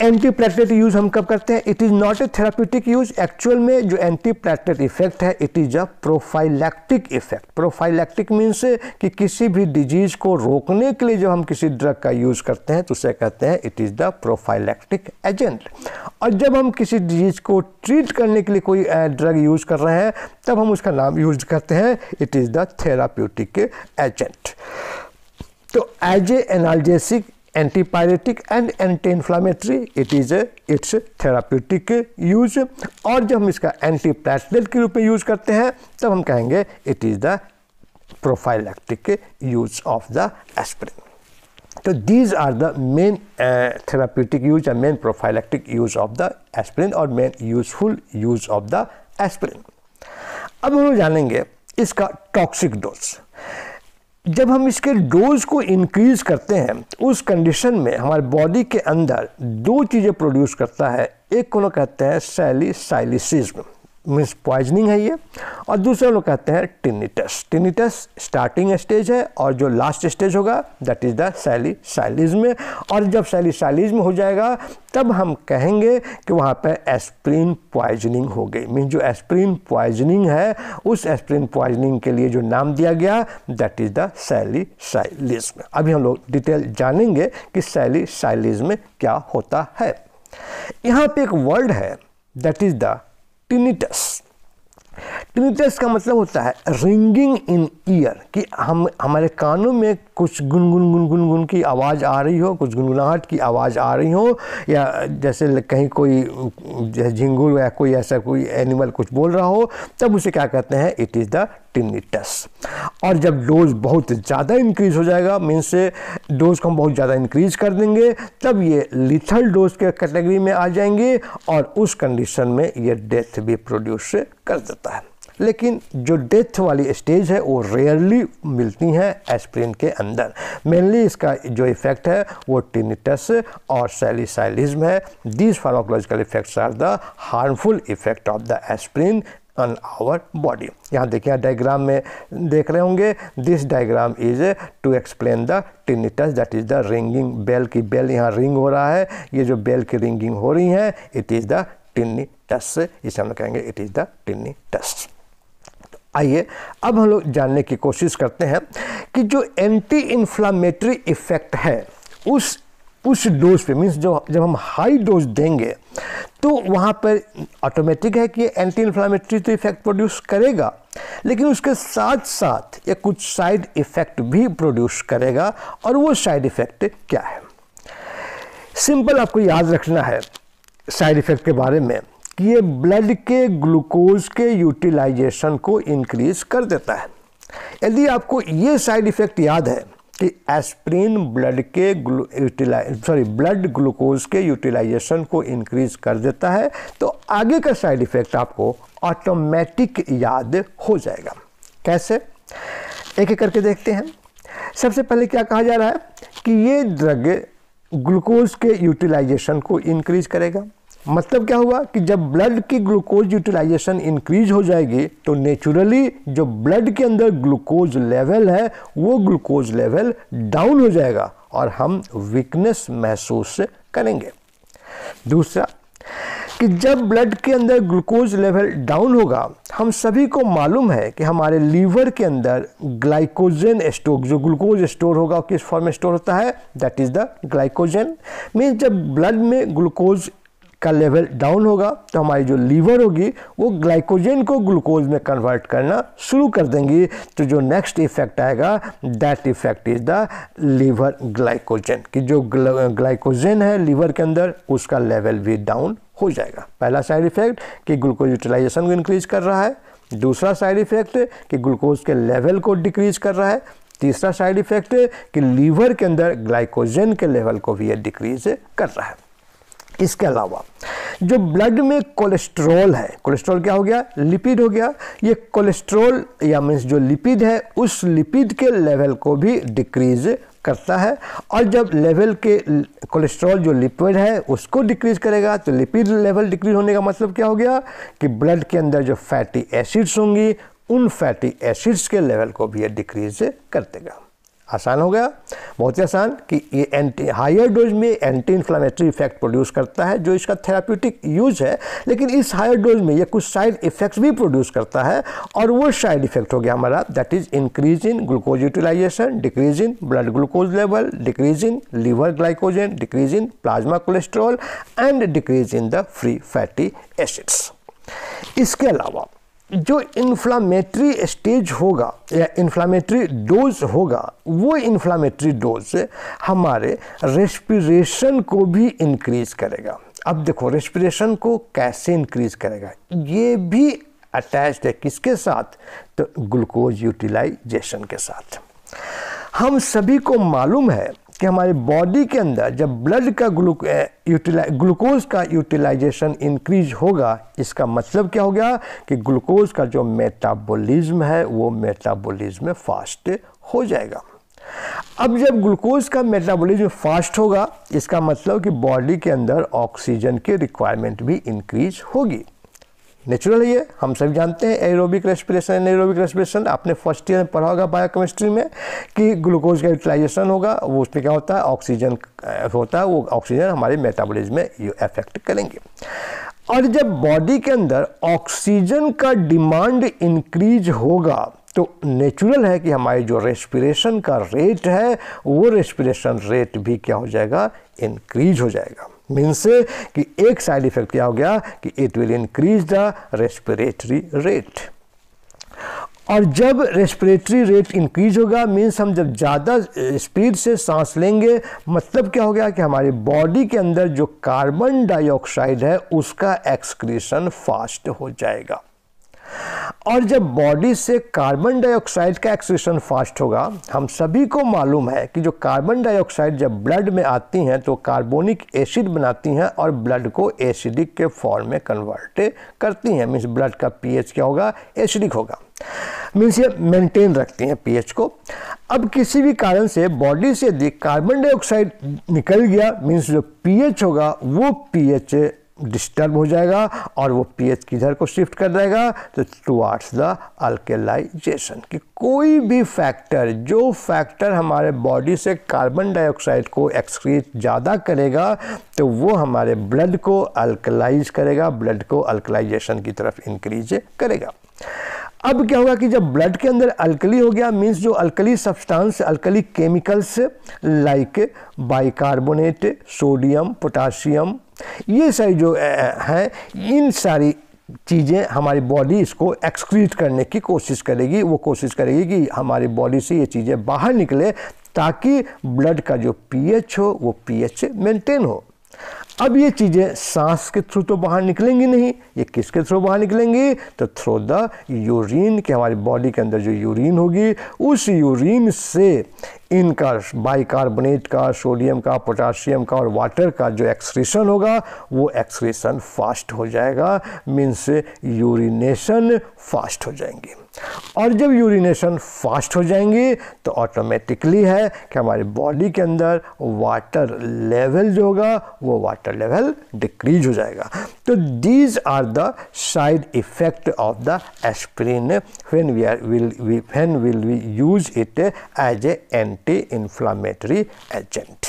एंटी प्लेटलेट यूज़ हम कब करते हैं it is not a therapeutic use actual में जो एंटी प्लेटलेट इफेक्ट है it is a prophylactic effect prophylactic means कि किसी भी डिजीज़ को रोकने के लिए जब हम किसी ड्रग का यूज़ करते हैं तो उसे कहते हैं it is the prophylactic agent और जब हम किसी डिजीज़ को ट्रीट करने के लिए कोई ड्रग यूज़ कर रहे हैं तब हम उसका नाम यूज करते हैं it is the therapeutic agent तो as a analgesic antipyretic and anti inflammatory it is its therapeutic use और जब हम इसका एंटीप्लेटलेट के रूप में यूज करते हैं तब हम कहेंगे it is the prophylactic use of the aspirin तो these are the main therapeutic use या main prophylactic use of the aspirin और main useful use of the aspirin अब हम लोग जानेंगे इसका टॉक्सिक डोज जब हम इसके डोज को इंक्रीज करते हैं तो उस कंडीशन में हमारे बॉडी के अंदर दो चीज़ें प्रोड्यूस करता है एक को कहते हैं साइलिसिज्म मीन्स पॉइजनिंग है ये और दूसरे लोग कहते हैं टिनिटस टिनिटस स्टार्टिंग स्टेज है और जो लास्ट स्टेज होगा that is the salicylism और जब सैली सैलिज में हो जाएगा तब हम कहेंगे कि वहाँ पर एस्प्रिन पॉइजनिंग हो गई मीन्स जो एस्प्रिन पॉइजनिंग है उस एस्प्रिन पॉइजनिंग के लिए जो नाम दिया गया that is the salicylism अभी हम लोग डिटेल जानेंगे कि सैली सैलिज में क्या होता है यहाँ पे एक वर्ड है that is the tinnitus tinnitus का मतलब होता है रिंगिंग इन ईयर कि हम हमारे कानों में कुछ गुनगुन गुनगुन गुन की आवाज़ आ रही हो कुछ गुनगुनाहट की आवाज़ आ रही हो या जैसे कहीं कोई जैसे झिंगुर या कोई ऐसा कोई एनिमल कुछ बोल रहा हो तब उसे क्या कहते हैं इट इज़ द टिनिटस और जब डोज बहुत ज़्यादा इंक्रीज हो जाएगा मीन से डोज को हम बहुत ज़्यादा इंक्रीज कर देंगे तब ये लिथल डोज के कैटेगरी में आ जाएंगे और उस कंडीशन में ये डेथ भी प्रोड्यूस कर देता है लेकिन जो डेथ वाली स्टेज है वो रेयरली मिलती हैं एस्प्रिन के अंदर मेनली इसका जो इफेक्ट है वो टिनिटस और सेलिसाइलिज्म है these pharmacological effects are the harmful effect of the aspirin on our body यहाँ देखिए डायग्राम में देख रहे होंगे this diagram is to explain the tinnitus that is the ringing bell की बेल यहाँ रिंग हो रहा है ये जो बेल की रिंगिंग हो रही है इट इज़ द टिनिटस इसे हम लोग कहेंगे इट इज़ द टिनिटस आइए अब हम लोग जानने की कोशिश करते हैं कि जो एंटी इन्फ्लामेटरी इफ़ेक्ट है उस उस डोज पे मीन्स जो जब हम हाई डोज देंगे तो वहाँ पर ऑटोमेटिक है कि एंटी इन्फ्लामेटरी तो इफेक्ट प्रोड्यूस करेगा लेकिन उसके साथ साथ ये कुछ साइड इफेक्ट भी प्रोड्यूस करेगा और वो साइड इफेक्ट क्या है सिंपल आपको याद रखना है साइड इफेक्ट के बारे में कि ये ब्लड के ग्लूकोज के यूटिलाइजेशन को इंक्रीज कर देता है यदि आपको ये साइड इफेक्ट याद है कि एस्प्रिन ब्लड के यूटिलाइज सॉरी ब्लड ग्लूकोज के यूटिलाइजेशन को इंक्रीज कर देता है तो आगे का साइड इफ़ेक्ट आपको ऑटोमेटिक याद हो जाएगा कैसे एक एक करके देखते हैं सबसे पहले क्या कहा जा रहा है कि ये ड्रग ग्लूकोज के यूटिलाइजेशन को इंक्रीज करेगा मतलब क्या हुआ कि जब ब्लड की ग्लूकोज यूटिलाइजेशन इंक्रीज हो जाएगी तो नेचुरली जो ब्लड के अंदर ग्लूकोज लेवल है वो ग्लूकोज लेवल डाउन हो जाएगा और हम वीकनेस महसूस करेंगे दूसरा कि जब ब्लड के अंदर ग्लूकोज लेवल डाउन होगा हम सभी को मालूम है कि हमारे लीवर के अंदर ग्लाइकोजन स्टोर जो ग्लूकोज स्टोर होगा किस फॉर्म में स्टोर होता है that is the glycogen means जब ब्लड में ग्लूकोज का लेवल डाउन होगा तो हमारी जो लीवर होगी वो ग्लाइकोजन को ग्लूकोज में कन्वर्ट करना शुरू कर देंगी तो जो नेक्स्ट इफेक्ट आएगा that effect is the liver glycogen कि जो ग्लाइकोजन है लीवर के अंदर उसका लेवल भी डाउन हो जाएगा पहला साइड इफेक्ट कि ग्लूकोज यूटिलाइजेशन को इंक्रीज कर रहा है दूसरा साइड इफेक्ट कि ग्लूकोज के लेवल को डिक्रीज कर रहा है तीसरा साइड इफेक्ट कि लीवर के अंदर ग्लाइकोजन के लेवल को भी ये डिक्रीज कर रहा है इसके अलावा जो ब्लड में कोलेस्ट्रॉल है कोलेस्ट्रॉल क्या हो गया लिपिड हो गया ये कोलेस्ट्रॉल या मीन्स जो लिपिड है उस लिपिड के लेवल को भी डिक्रीज करता है और जब लेवल के कोलेस्ट्रॉल जो लिपिड है उसको डिक्रीज करेगा तो लिपिड लेवल डिक्रीज होने का मतलब क्या हो गया कि ब्लड के अंदर जो फैटी एसिड्स होंगी उन फैटी एसिड्स के लेवल को भी ये डिक्रीज कर देगा आसान हो गया बहुत ही आसान कि ये एंटी हायर डोज में एंटी इन्फ्लामेटरी इफेक्ट प्रोड्यूस करता है जो इसका थेरापूटिक यूज है लेकिन इस हायर डोज में ये कुछ साइड इफेक्ट्स भी प्रोड्यूस करता है और वो साइड इफेक्ट हो गया हमारा that is increase in glucose utilisation decrease in blood glucose level decrease in liver glycogen decrease in plasma cholesterol and decrease in the free fatty acids इसके अलावा जो इन्फ्लामेटरी स्टेज होगा या इन्फ्लामेटरी डोज होगा वो इन्फ्लामेटरी डोज हमारे respiration को भी इंक्रीज करेगा अब देखो रेस्पिरेशन को कैसे इंक्रीज करेगा ये भी अटैच्ड है किसके साथ तो ग्लूकोज यूटिलाइजेशन के साथ हम सभी को मालूम है कि हमारे बॉडी के अंदर जब ब्लड का ग्लूक ग्लूकोज eh, का यूटिलाइजेशन इंक्रीज होगा इसका मतलब क्या हो गया कि ग्लूकोज का जो मेटाबॉलिज्म है वो मेटाबॉलिज्म फास्ट हो जाएगा अब जब ग्लूकोज का मेटाबॉलिज्म फास्ट होगा इसका मतलब कि बॉडी के अंदर ऑक्सीजन की रिक्वायरमेंट भी इंक्रीज होगी नेचुरल ये हम सभी जानते हैं aerobic respiration and aerobic respiration आपने फर्स्ट ईयर में पढ़ा होगा बायोकेमिस्ट्री में कि ग्लूकोज का यूटिलाइजेशन होगा वो उसमें क्या होता है ऑक्सीजन होता है वो ऑक्सीजन हमारे मेटाबॉलिज्म में अफेक्ट करेंगे और जब बॉडी के अंदर ऑक्सीजन का डिमांड इंक्रीज होगा तो नेचुरल है कि हमारे जो रेस्पिरेशन का रेट है वो रेस्पिरेशन रेट भी क्या हो जाएगा इंक्रीज हो जाएगा मीन्स कि एक साइड इफेक्ट क्या हो गया कि it will increase the respiratory rate और जब रेस्पिरेटरी रेट इंक्रीज होगा मीन्स हम जब ज़्यादा स्पीड से सांस लेंगे मतलब क्या हो गया कि हमारे बॉडी के अंदर जो कार्बन डाइऑक्साइड है उसका एक्सक्रीशन फास्ट हो जाएगा और जब बॉडी से कार्बन डाइऑक्साइड का एक्सेशन फास्ट होगा हम सभी को मालूम है कि जो कार्बन डाइऑक्साइड जब ब्लड में आती हैं तो कार्बोनिक एसिड बनाती हैं और ब्लड को एसिडिक के फॉर्म में कन्वर्ट करती हैं मीन्स ब्लड का पीएच क्या होगा एसिडिक होगा मीन्स ये मेंटेन रखती हैं पीएच को अब किसी भी कारण से बॉडी से यदि कार्बन डाइऑक्साइड निकल गया मीन्स जो पी होगा वो पी डिस्टर्ब हो जाएगा और वो पीएच की दर को शिफ्ट कर देगा तो टुवार्ड्स द अल्केलाइजेशन कि कोई भी फैक्टर जो फैक्टर हमारे बॉडी से कार्बन डाइऑक्साइड को एक्सक्रीट ज़्यादा करेगा तो वो हमारे ब्लड को अल्कलाइज करेगा ब्लड को अल्कलाइजेशन की तरफ इंक्रीज करेगा अब क्या होगा कि जब ब्लड के अंदर अल्कली हो गया मींस जो alkali substance alkali chemicals like bicarbonate sodium potassium ये सारी जो है इन सारी चीज़ें हमारी बॉडी इसको एक्सक्रीट करने की कोशिश करेगी वो कोशिश करेगी कि हमारी बॉडी से ये चीज़ें बाहर निकले ताकि ब्लड का जो पीएच हो वो पीएच मेंटेन हो अब ये चीज़ें सांस के थ्रू तो बाहर निकलेंगी नहीं ये किसके थ्रू बाहर निकलेंगी तो थ्रू द यूरिन के हमारी बॉडी के अंदर जो यूरिन होगी उस यूरिन से बाई बाइकार्बोनेट का सोडियम का पोटाशियम का और वाटर का जो एक्सक्रीशन होगा वो एक्सक्रीशन फास्ट हो जाएगा मीन्स यूरिनेशन फास्ट हो जाएंगे और जब यूरिनेशन फास्ट हो जाएंगी तो ऑटोमेटिकली है कि हमारे बॉडी के अंदर वाटर लेवल जो होगा वो वाटर लेवल डिक्रीज हो जाएगा तो these are the side effect of the aspirin when we are will when will we use it as a anti anti agent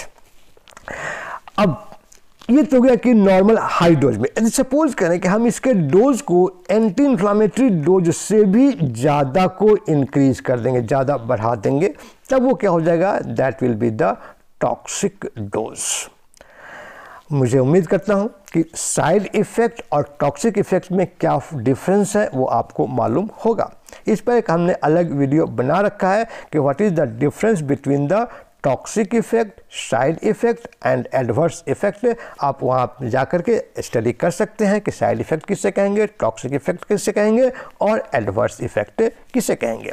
अब ये तो गया कि नॉर्मल हाई डोज में सपोज करें कि हम इसके डोज को एंटी इन्फ्लामेटरी डोज से भी ज़्यादा को इंक्रीज कर देंगे ज़्यादा बढ़ा देंगे तब वो क्या हो जाएगा that will be the toxic dose मुझे उम्मीद करता हूँ कि साइड इफ़ेक्ट और टॉक्सिक इफ़ेक्ट में क्या डिफरेंस है वो आपको मालूम होगा इस पर एक हमने अलग वीडियो बना रखा है कि what is the difference between the toxic effect side effect and adverse effect आप वहाँ जा कर के स्टडी कर सकते हैं कि साइड इफ़ेक्ट किसे कहेंगे टॉक्सिक इफ़ेक्ट किसे कहेंगे और एडवर्स इफ़ेक्ट किसे कहेंगे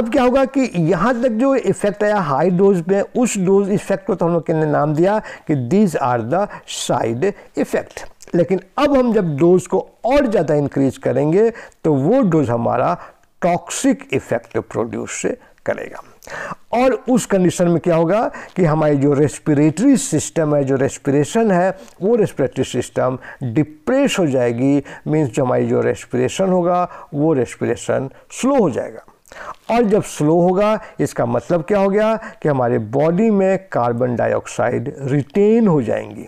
अब क्या होगा कि यहाँ तक जो इफ़ेक्ट आया हाई डोज में उस डोज इफ़ेक्ट को तो हम लोग ने नाम दिया कि these are the side effect लेकिन अब हम जब डोज को और ज़्यादा इंक्रीज करेंगे तो वो डोज हमारा टॉक्सिक इफेक्ट प्रोड्यूस करेगा और उस कंडीशन में क्या होगा कि हमारी जो रेस्पिरेटरी सिस्टम है जो रेस्पिरेशन है वो रेस्पिरेटरी सिस्टम डिप्रेस हो जाएगी मीन्स जो हमारी जो रेस्पिरेशन होगा वो रेस्पिरेशन स्लो हो जाएगा और जब स्लो होगा इसका मतलब क्या हो गया कि हमारे बॉडी में कार्बन डाइऑक्साइड रिटेन हो जाएंगी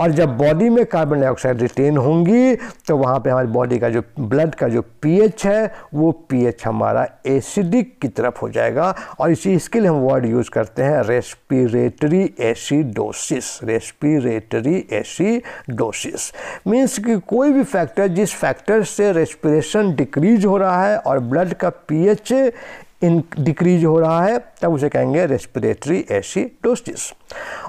और जब बॉडी में कार्बन डाइऑक्साइड रिटेन होंगी तो वहाँ पे हमारी बॉडी का जो ब्लड का जो पीएच है वो पीएच हमारा एसिडिक की तरफ हो जाएगा और इसी इसके लिए हम वर्ड यूज़ करते हैं respiratory acidosis respiratory acidosis means कि कोई भी फैक्टर जिस फैक्टर से रेस्पिरेशन डिक्रीज हो रहा है और ब्लड का पी इन डिक्रीज हो रहा है तब उसे कहेंगे रेस्पिरेटरी एसिडोसिस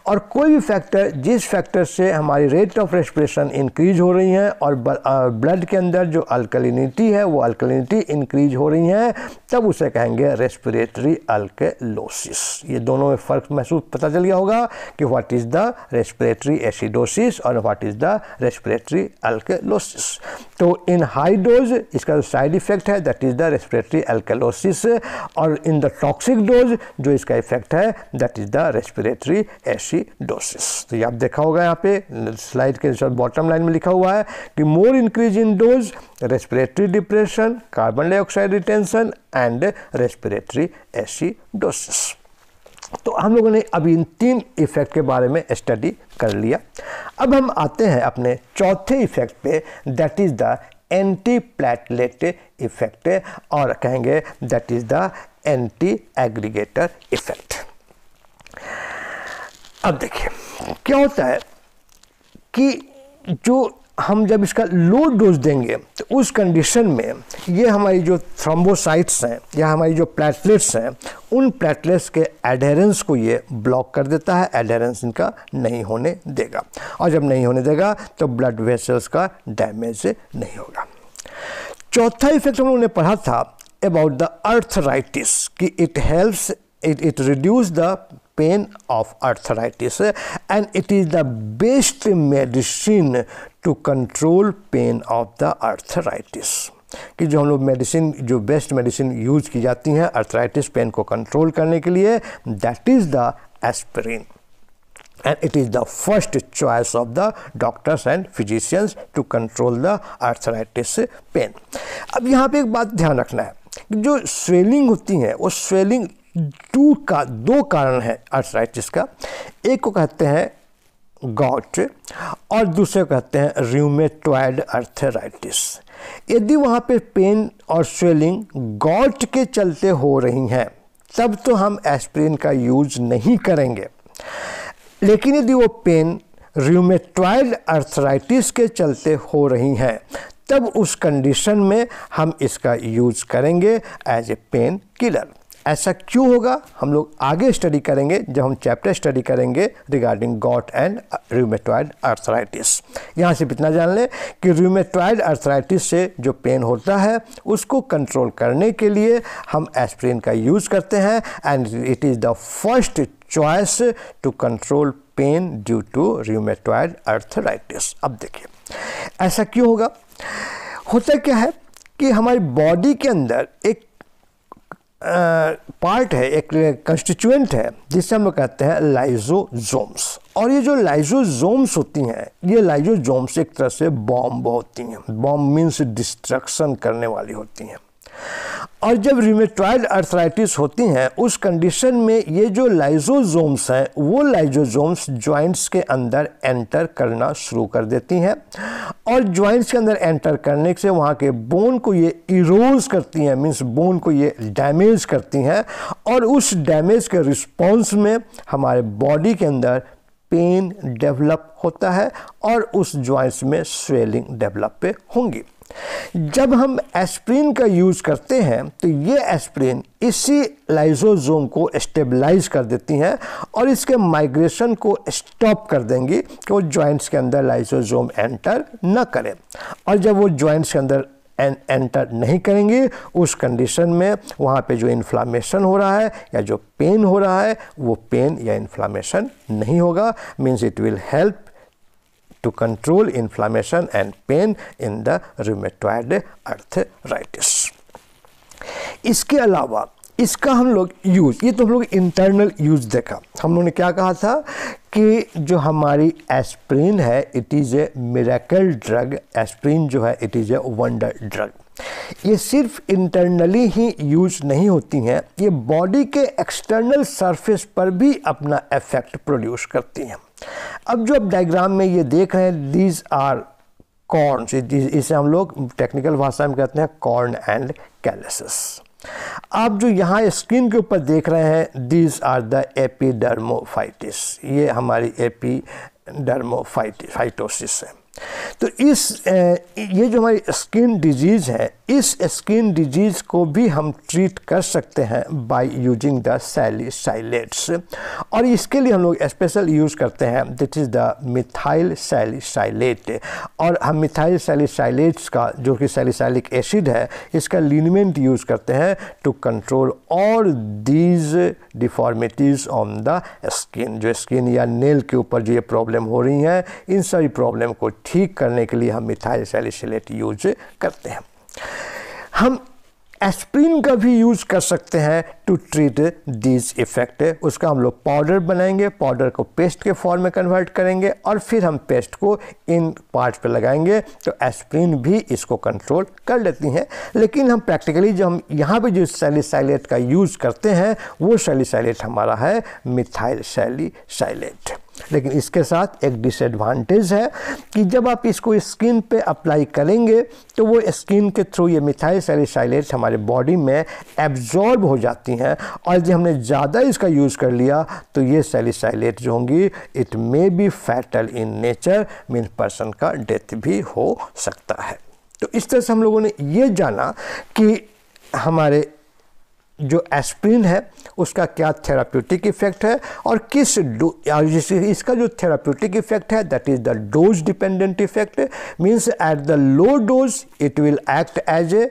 और कोई भी फैक्टर जिस फैक्टर से हमारी रेट ऑफ रेस्पिरेशन इंक्रीज हो रही है और ब्लड के अंदर जो अल्कलिनिटी है वो अल्कलिनिटी इंक्रीज हो रही है तब उसे कहेंगे रेस्पिरेटरी अल्केलोसिस ये दोनों में फ़र्क महसूस पता चल गया होगा कि what is the respiratory acidosis और what is the respiratory alkalosis तो इन हाई डोज इसका जो साइड इफेक्ट है that is the respiratory alkalosis और इन द टॉक्सिक डोज जो इसका इफेक्ट है that is the respiratory acidosis तो ये आप देखा होगा यहाँ पे स्लाइड के बॉटम लाइन में लिखा हुआ है कि more increase in dose respiratory depression carbon dioxide retention and respiratory acidosis तो हम लोगों ने अभी इन तीन इफेक्ट के बारे में स्टडी कर लिया अब हम आते हैं अपने चौथे इफेक्ट पे that is the anti platelet effect और कहेंगे that is the anti aggregator effect अब देखिए क्या होता है कि जो हम जब इसका लो डोज देंगे तो उस कंडीशन में ये हमारी जो थ्रोम्बोसाइट्स हैं या हमारी जो प्लेटलेट्स हैं उन प्लेटलेट्स के एडेरेंस को ये ब्लॉक कर देता है एडेरेंस इनका नहीं होने देगा और जब नहीं होने देगा तो ब्लड वेसल्स का डैमेज नहीं होगा चौथा इफेक्ट हम लोगों ने पढ़ा था अबाउट द अर्थराइटिस कि it helps it it reduce the pain of arthritis and it is the best medicine to control pain of the arthritis कि जो हम लोग मेडिसिन जो बेस्ट मेडिसिन यूज की जाती हैं अर्थराइटिस पेन को कंट्रोल करने के लिए that is the aspirin and it is the first choice of the doctors and physicians to control the arthritis pain अब यहाँ पे एक बात ध्यान रखना है जो स्वेलिंग होती है वो स्वेलिंग दो का दो कारण है अर्थराइटिस का एक को कहते हैं गॉट और दूसरे को कहते हैं र्यूमेटॉयड अर्थराइटिस यदि वहाँ पे पेन और स्वेलिंग गॉट के चलते हो रही हैं तब तो हम एस्प्रिन का यूज नहीं करेंगे लेकिन यदि वो पेन र्यूमेटॉयड अर्थराइटिस के चलते हो रही हैं तब उस कंडीशन में हम इसका यूज करेंगे एज ए पेन किलर ऐसा क्यों होगा हम लोग आगे स्टडी करेंगे जब हम चैप्टर स्टडी करेंगे regarding gout and rheumatoid arthritis यहाँ से इतना जान लें कि रूमेटॉयड अर्थराइटिस से जो पेन होता है उसको कंट्रोल करने के लिए हम एस्प्रिन का यूज़ करते हैं and it is the first choice to control pain due to rheumatoid arthritis अब देखिए ऐसा क्यों होगा होता क्या है कि हमारी बॉडी के अंदर एक पार्ट है एक कंस्टिट्यूएंट है जिसे हम कहते हैं लाइजोजोम्स और ये जो लाइजोजोम्स होती हैं ये लाइजोजोम्स एक तरह से बॉम्ब होती हैं बॉम्ब मीन्स डिस्ट्रक्शन करने वाली होती हैं और जब रिमेट्रॉयड अर्थराइटिस होती हैं उस कंडीशन में ये जो लाइजोजोम्स हैं वो लाइजोजोम्स जॉइंट्स के अंदर एंटर करना शुरू कर देती हैं और जॉइंट्स के अंदर एंटर करने से वहाँ के बोन को ये इरोज करती हैं मीन्स बोन को ये डैमेज करती हैं और उस डैमेज के रिस्पॉन्स में हमारे बॉडी के अंदर पेन डेवलप होता है और उस जॉइंट्स में स्वेलिंग डेवलप होंगी जब हम एस्प्रिन का यूज़ करते हैं तो ये एस्प्रिन इसी लाइजोजोम को स्टेबलाइज कर देती हैं और इसके माइग्रेशन को स्टॉप कर देंगी कि वो जॉइंट्स के अंदर लाइजोजोम एंटर न करें और जब वो जॉइंट्स के अंदर एन, एंटर नहीं करेंगे उस कंडीशन में वहाँ पे जो इन्फ्लामेशन हो रहा है या जो पेन हो रहा है वो पेन या इन्फ्लामेशन नहीं होगा means it will help to control inflammation and pain in the rheumatoid arthritis. इसके अलावा इसका हम लोग यूज़ ये तो हम लोग इंटरनल यूज़ देखा हम लोगों ने क्या कहा था कि जो हमारी एस्प्रिन है it is a miracle drug aspirin जो है it is a wonder drug ये सिर्फ इंटरनली ही यूज नहीं होती हैं ये बॉडी के एक्सटर्नल सरफेस पर भी अपना इफेक्ट प्रोड्यूस करती हैं अब जो आप डायग्राम में ये देख रहे हैं दीज आर कॉर्न इसे हम लोग टेक्निकल भाषा में कहते हैं कॉर्न एंड कैलिसिस आप जो यहाँ स्क्रीन के ऊपर देख रहे हैं दीज आर द एपीडर्मोफाइटिस ये हमारी फाइटोसिस है तो इस ये जो हमारी स्किन डिजीज़ है इस स्किन डिजीज़ को भी हम ट्रीट कर सकते हैं बाय यूजिंग द सैलिसाइलेट्स और इसके लिए हम लोग स्पेशल यूज़ करते हैं that is the methyl salicylate और हम मिथाइल सैलिसाइलेट्स का जो कि सैलिसाइलिक एसिड है इसका लिनमेंट यूज़ करते हैं to control all these deformities on the skin जो स्किन या नेल के ऊपर जो ये प्रॉब्लम हो रही हैं इन सारी प्रॉब्लम को ठीक करने के लिए हम मिथाइल सेलिसलेट यूज करते हैं हम एस्प्रिन का भी यूज़ कर सकते हैं टू ट्रीट दीज इफेक्ट उसका हम लोग पाउडर बनाएंगे पाउडर को पेस्ट के फॉर्म में कन्वर्ट करेंगे और फिर हम पेस्ट को इन पार्ट पे लगाएंगे तो एस्प्रिन भी इसको कंट्रोल कर लेती हैं लेकिन हम प्रैक्टिकली जो हम यहाँ पे जो सेलिसलेट का यूज़ करते हैं वो सेलिसलेट हमारा है मिथाइल सैलिसाइलेट लेकिन इसके साथ एक डिसएडवांटेज है कि जब आप इसको स्किन पे अप्लाई करेंगे तो वो स्किन के थ्रू ये मिथाइल सेलिसाइलेट हमारे बॉडी में एब्जॉर्ब हो जाती हैं और जब हमने ज़्यादा इसका यूज़ कर लिया तो ये सेलिसाइलेट जो होंगी it may be fatal in nature mean person का डेथ भी हो सकता है तो इस तरह से हम लोगों ने ये जाना कि हमारे जो एस्प्रिन है उसका क्या थेराप्यूटिक इफेक्ट है और किस इसका जो थेराप्यूटिक इफेक्ट है that is the dose dependent effect means at the low dose it will act as a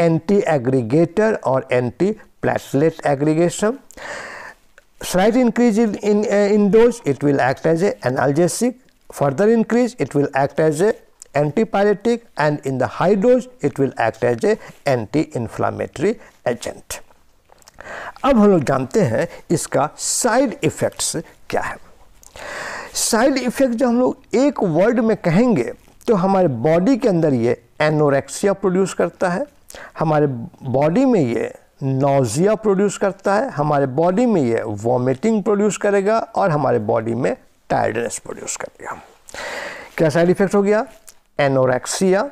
anti aggregator और anti platelet aggregation slight increase in in dose it will act as a analgesic further increase it will act as a antipyretic and in the high dose it will act as a anti inflammatory agent अब हम लोग जानते हैं इसका side effects क्या है side effect जब हम लोग एक वर्ड में कहेंगे तो हमारे बॉडी के अंदर ये एनोरेक्सिया प्रोड्यूस करता है हमारे बॉडी में ये नोज़िया प्रोड्यूस करता है हमारे बॉडी में ये वॉमिटिंग प्रोड्यूस करेगा और हमारे बॉडी में टायर्डनेस प्रोड्यूस करेगा क्या साइड इफ़ेक्ट हो गया anorexia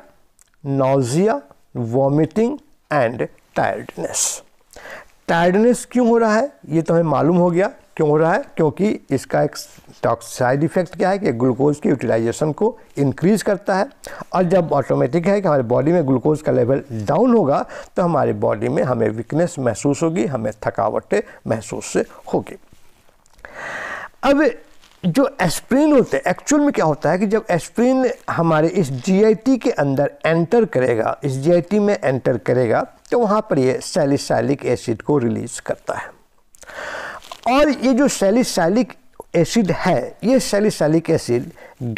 nausea vomiting and tiredness tiredness क्यों हो रहा है ये तो हमें मालूम हो गया क्यों हो रहा है क्योंकि इसका एक टॉक्स साइड इफेक्ट क्या है कि ग्लूकोज की यूटिलाइजेशन को इंक्रीज करता है और जब ऑटोमेटिक है कि हमारे बॉडी में ग्लूकोज का लेवल डाउन होगा तो हमारे बॉडी में हमें वीकनेस महसूस होगी हमें थकावट महसूस होगी अब जो एस्प्रिन होते हैं एक्चुअल में क्या होता है कि जब एस्प्रिन हमारे इस जीआईटी के अंदर एंटर करेगा इस जीआईटी में एंटर करेगा तो वहाँ पर ये सेलिसाइलिक एसिड को रिलीज करता है और ये जो सेलिसैलिक एसिड है ये salicylic acid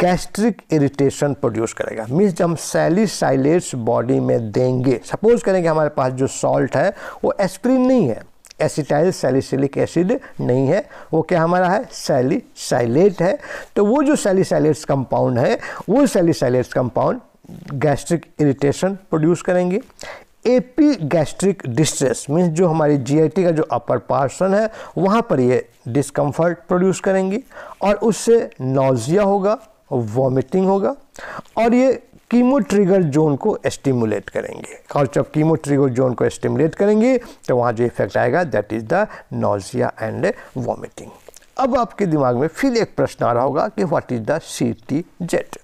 gastric irritation produce करेगा मीन्स जब हम सेलिसाइलेट्स बॉडी में देंगे सपोज करेंगे हमारे पास जो सॉल्ट है वो एस्प्रिन नहीं है एसिटाइल सेलिसिलिक एसिड नहीं है वो क्या हमारा है सेलिसाइलेट है तो वो जो सेलिसाइलेट्स कंपाउंड है वो salicylates compound gastric irritation produce करेंगे एपी गैस्ट्रिक डिस्ट्रेस मीन्स जो हमारी जीआईटी का जो अपर पार्सन है वहाँ पर ये डिस्कम्फर्ट प्रोड्यूस करेंगी और उससे नोजिया होगा वॉमिटिंग होगा और ये कीमो ट्रिगर जोन को स्टिमुलेट करेंगे और जब कीमो ट्रिगर जोन को स्टिमुलेट करेंगे तो वहाँ जो इफेक्ट आएगा that is the nausea and vomiting अब आपके दिमाग में फिर एक प्रश्न आ रहा होगा कि what is the C T Z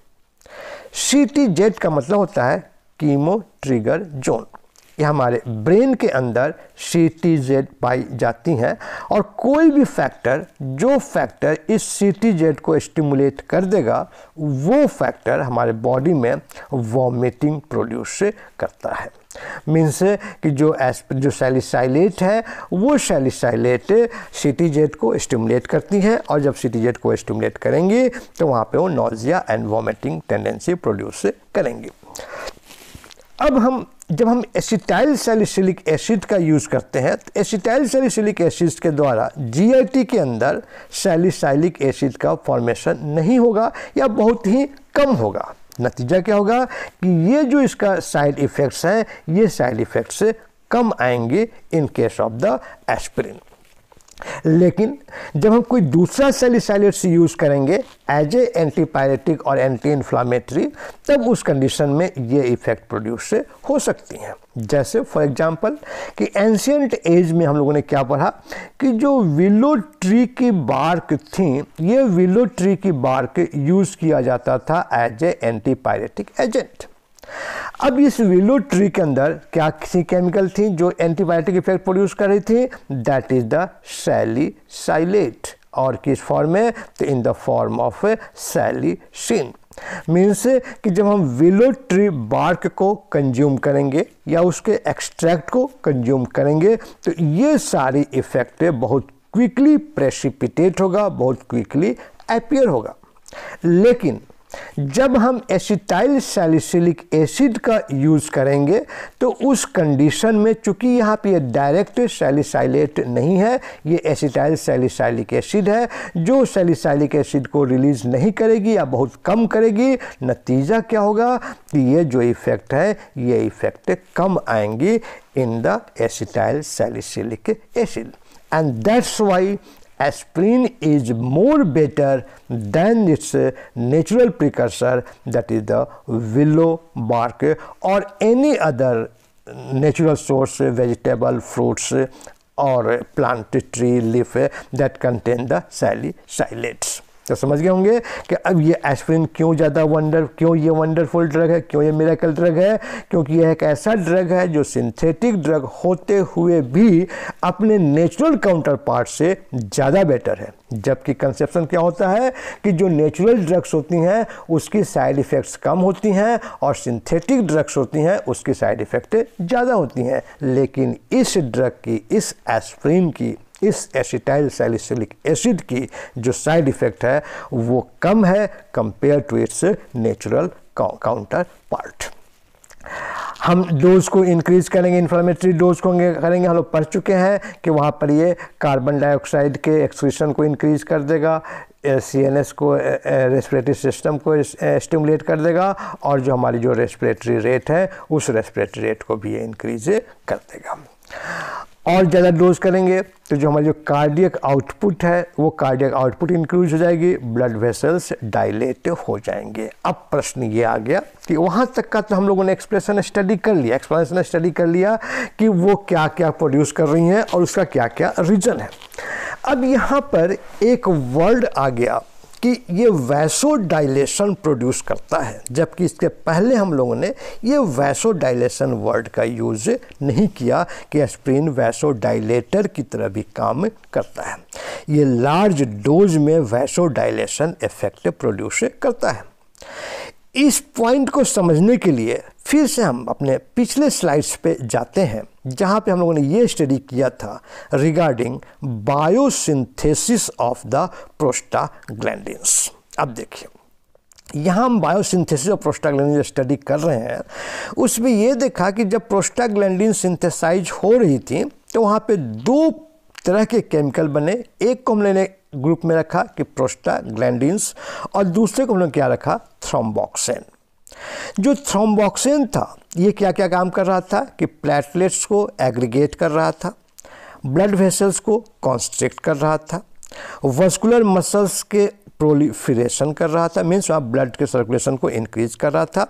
C T Z का मतलब होता है कीमो ट्रिगर जोन ये हमारे ब्रेन के अंदर सी टी जेड पाई जाती हैं और कोई भी फैक्टर जो फैक्टर इस सी टी जेड को स्टिमुलेट कर देगा वो फैक्टर हमारे बॉडी में वॉमिटिंग प्रोड्यूस करता है मीन्स कि जो एस जो सेलिसाइलेट है वो सेलिसाइलेट सी टी जेड को स्टिमुलेट करती है और जब सी टी जेड को स्टिमुलेट करेंगी तो वहाँ पे वो nausea and vomiting tendency produce करेंगी अब हम जब हम एसिटाइल सेलिसिलिक एसिड का यूज़ करते हैं तो एसिटाइल सेलिसिलिक एसिड के द्वारा जीआईटी के अंदर सेलिसाइलिक एसिड का फॉर्मेशन नहीं होगा या बहुत ही कम होगा नतीजा क्या होगा कि ये जो इसका साइड इफ़ेक्ट्स हैं ये साइड इफ़ेक्ट्स कम आएंगे in case of the aspirin लेकिन जब हम कोई दूसरा सेलिसाइलेट्स यूज़ करेंगे एज ए एंटीपायरेटिक और एंटी इन्फ्लामेटरी तब उस कंडीशन में ये इफ़ेक्ट प्रोड्यूस हो सकती हैं जैसे फॉर एग्जांपल कि एंशियंट एज में हम लोगों ने क्या पढ़ा कि जो विलो ट्री की बार्क थी ये विलो ट्री की बार्क यूज़ किया जाता था एज ए एंटीपायरेटिक एजेंट अब इस विलो ट्री के अंदर क्या किसी केमिकल थी जो एंटीबायोटिक इफेक्ट प्रोड्यूस कर रही थी that is the salicylate और किस फॉर्म में तो in the form of salicin means कि जब हम विलो ट्री बार्क को कंज्यूम करेंगे या उसके एक्सट्रैक्ट को कंज्यूम करेंगे तो ये सारी इफेक्ट बहुत क्विकली प्रेसिपिटेट होगा बहुत क्विकली अपियर होगा लेकिन जब हम एसिटाइल सैलिसिलिक एसिड का यूज़ करेंगे तो उस कंडीशन में चूंकि यहाँ पे यह डायरेक्ट सैलिसाइलेट नहीं है ये एसिटाइल सैलिसाइलिक एसिड है जो सैलिसाइलिक एसिड को रिलीज़ नहीं करेगी या बहुत कम करेगी नतीजा क्या होगा कि ये जो इफ़ेक्ट है ये इफ़ेक्ट कम आएंगी in the acetyl salicylic acid and that's why aspirin is more better than its uh, natural precursor that is the willow bark or any other natural source vegetable fruits uh, or plant tree leaf uh, that contain the salicylates तो समझ गए होंगे कि अब ये aspirin क्यों ज़्यादा wonder क्यों ये वंडरफुल ड्रग है क्यों ये मेरेकल ड्रग है क्योंकि यह एक ऐसा ड्रग है जो सिंथेटिक ड्रग होते हुए भी अपने नेचुरल काउंटर पार्ट से ज़्यादा बेटर है जबकि कंसेप्शन क्या होता है कि जो नेचुरल ड्रग्स होती हैं उसकी साइड इफ़ेक्ट्स कम होती हैं और सिंथेटिक ड्रग्स होती हैं उसकी साइड इफ़ेक्ट ज़्यादा होती हैं लेकिन इस ड्रग की इस एस्प्रिन की इस एसिटाइल सैलिसिलिक एसिड की जो साइड इफ़ेक्ट है वो कम है compare to its natural counterpart हम डोज को इंक्रीज करेंगे इन्फ्लामेटरी डोज को करेंगे हम लोग पढ़ चुके हैं कि वहाँ पर ये कार्बन डाइऑक्साइड के एक्सक्रीशन को इंक्रीज कर देगा सी एन एस को रेस्परेटरी सिस्टम को स्टिमुलेट कर देगा और जो हमारी जो रेस्परेटरी रेट है उस रेस्परेटरी रेट को भी ये इंक्रीज कर देगा और ज़्यादा डोज करेंगे तो जो हमारी जो कार्डियक आउटपुट है वो कार्डियक आउटपुट इंक्रीज हो जाएगी ब्लड वेसल्स डायलेट हो जाएंगे अब प्रश्न ये आ गया कि वहाँ तक का तो हम लोगों ने एक्सप्रेशन स्टडी कर लिया एक्सप्रेशन स्टडी कर लिया कि वो क्या क्या प्रोड्यूस कर रही हैं और उसका क्या क्या रीजन है अब यहाँ पर एक वर्ड आ गया कि ये वैसो प्रोड्यूस करता है जबकि इसके पहले हम लोगों ने ये वैसो वर्ड का यूज़ नहीं किया कि एस्प्रिन वैसो की तरह भी काम करता है ये लार्ज डोज में वैसो इफेक्ट प्रोड्यूस करता है इस पॉइंट को समझने के लिए फिर से हम अपने पिछले स्लाइड्स पे जाते हैं जहाँ पे हम लोगों ने ये स्टडी किया था regarding biosynthesis of the prostaglandins अब देखिए यहाँ हम बायोसिंथेसिस और प्रोस्टाग्लैंडिन स्टडी कर रहे हैं उसमें ये देखा कि जब प्रोस्टाग्लैंडिन सिंथेसाइज हो रही थी तो वहाँ पे दो तरह के केमिकल बने एक को हम लेने ग्रुप में रखा कि प्रोस्टा प्रोस्टाग्लैंडिन्स और दूसरे को हमने क्या रखा थ्रोम्बॉक्सेन जो थ्रोम्बॉक्सेन था ये क्या क्या काम कर रहा था कि प्लेटलेट्स को एग्रीगेट कर रहा था ब्लड वेसल्स को कॉन्स्ट्रिक्ट कर रहा था वस्कुलर मसल्स के प्रोलीफिरेशन कर रहा था मीन्स वहाँ ब्लड के सर्कुलेशन को इंक्रीज कर रहा था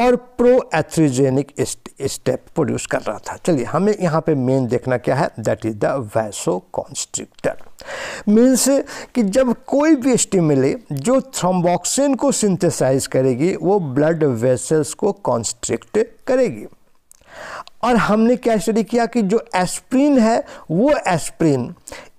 और प्रो एथ्रीजेनिक स्टेप प्रोड्यूस कर रहा था चलिए हमें यहाँ पे मेन देखना क्या है that is the vasoconstrictor means कि जब कोई भी स्टिमिले जो थ्रोम्बॉक्सिन को सिंथेसाइज करेगी वो ब्लड वेसल्स को कॉन्स्ट्रिक्ट करेगी और हमने क्या स्टडी किया कि जो एस्प्रिन है वो एस्प्रिन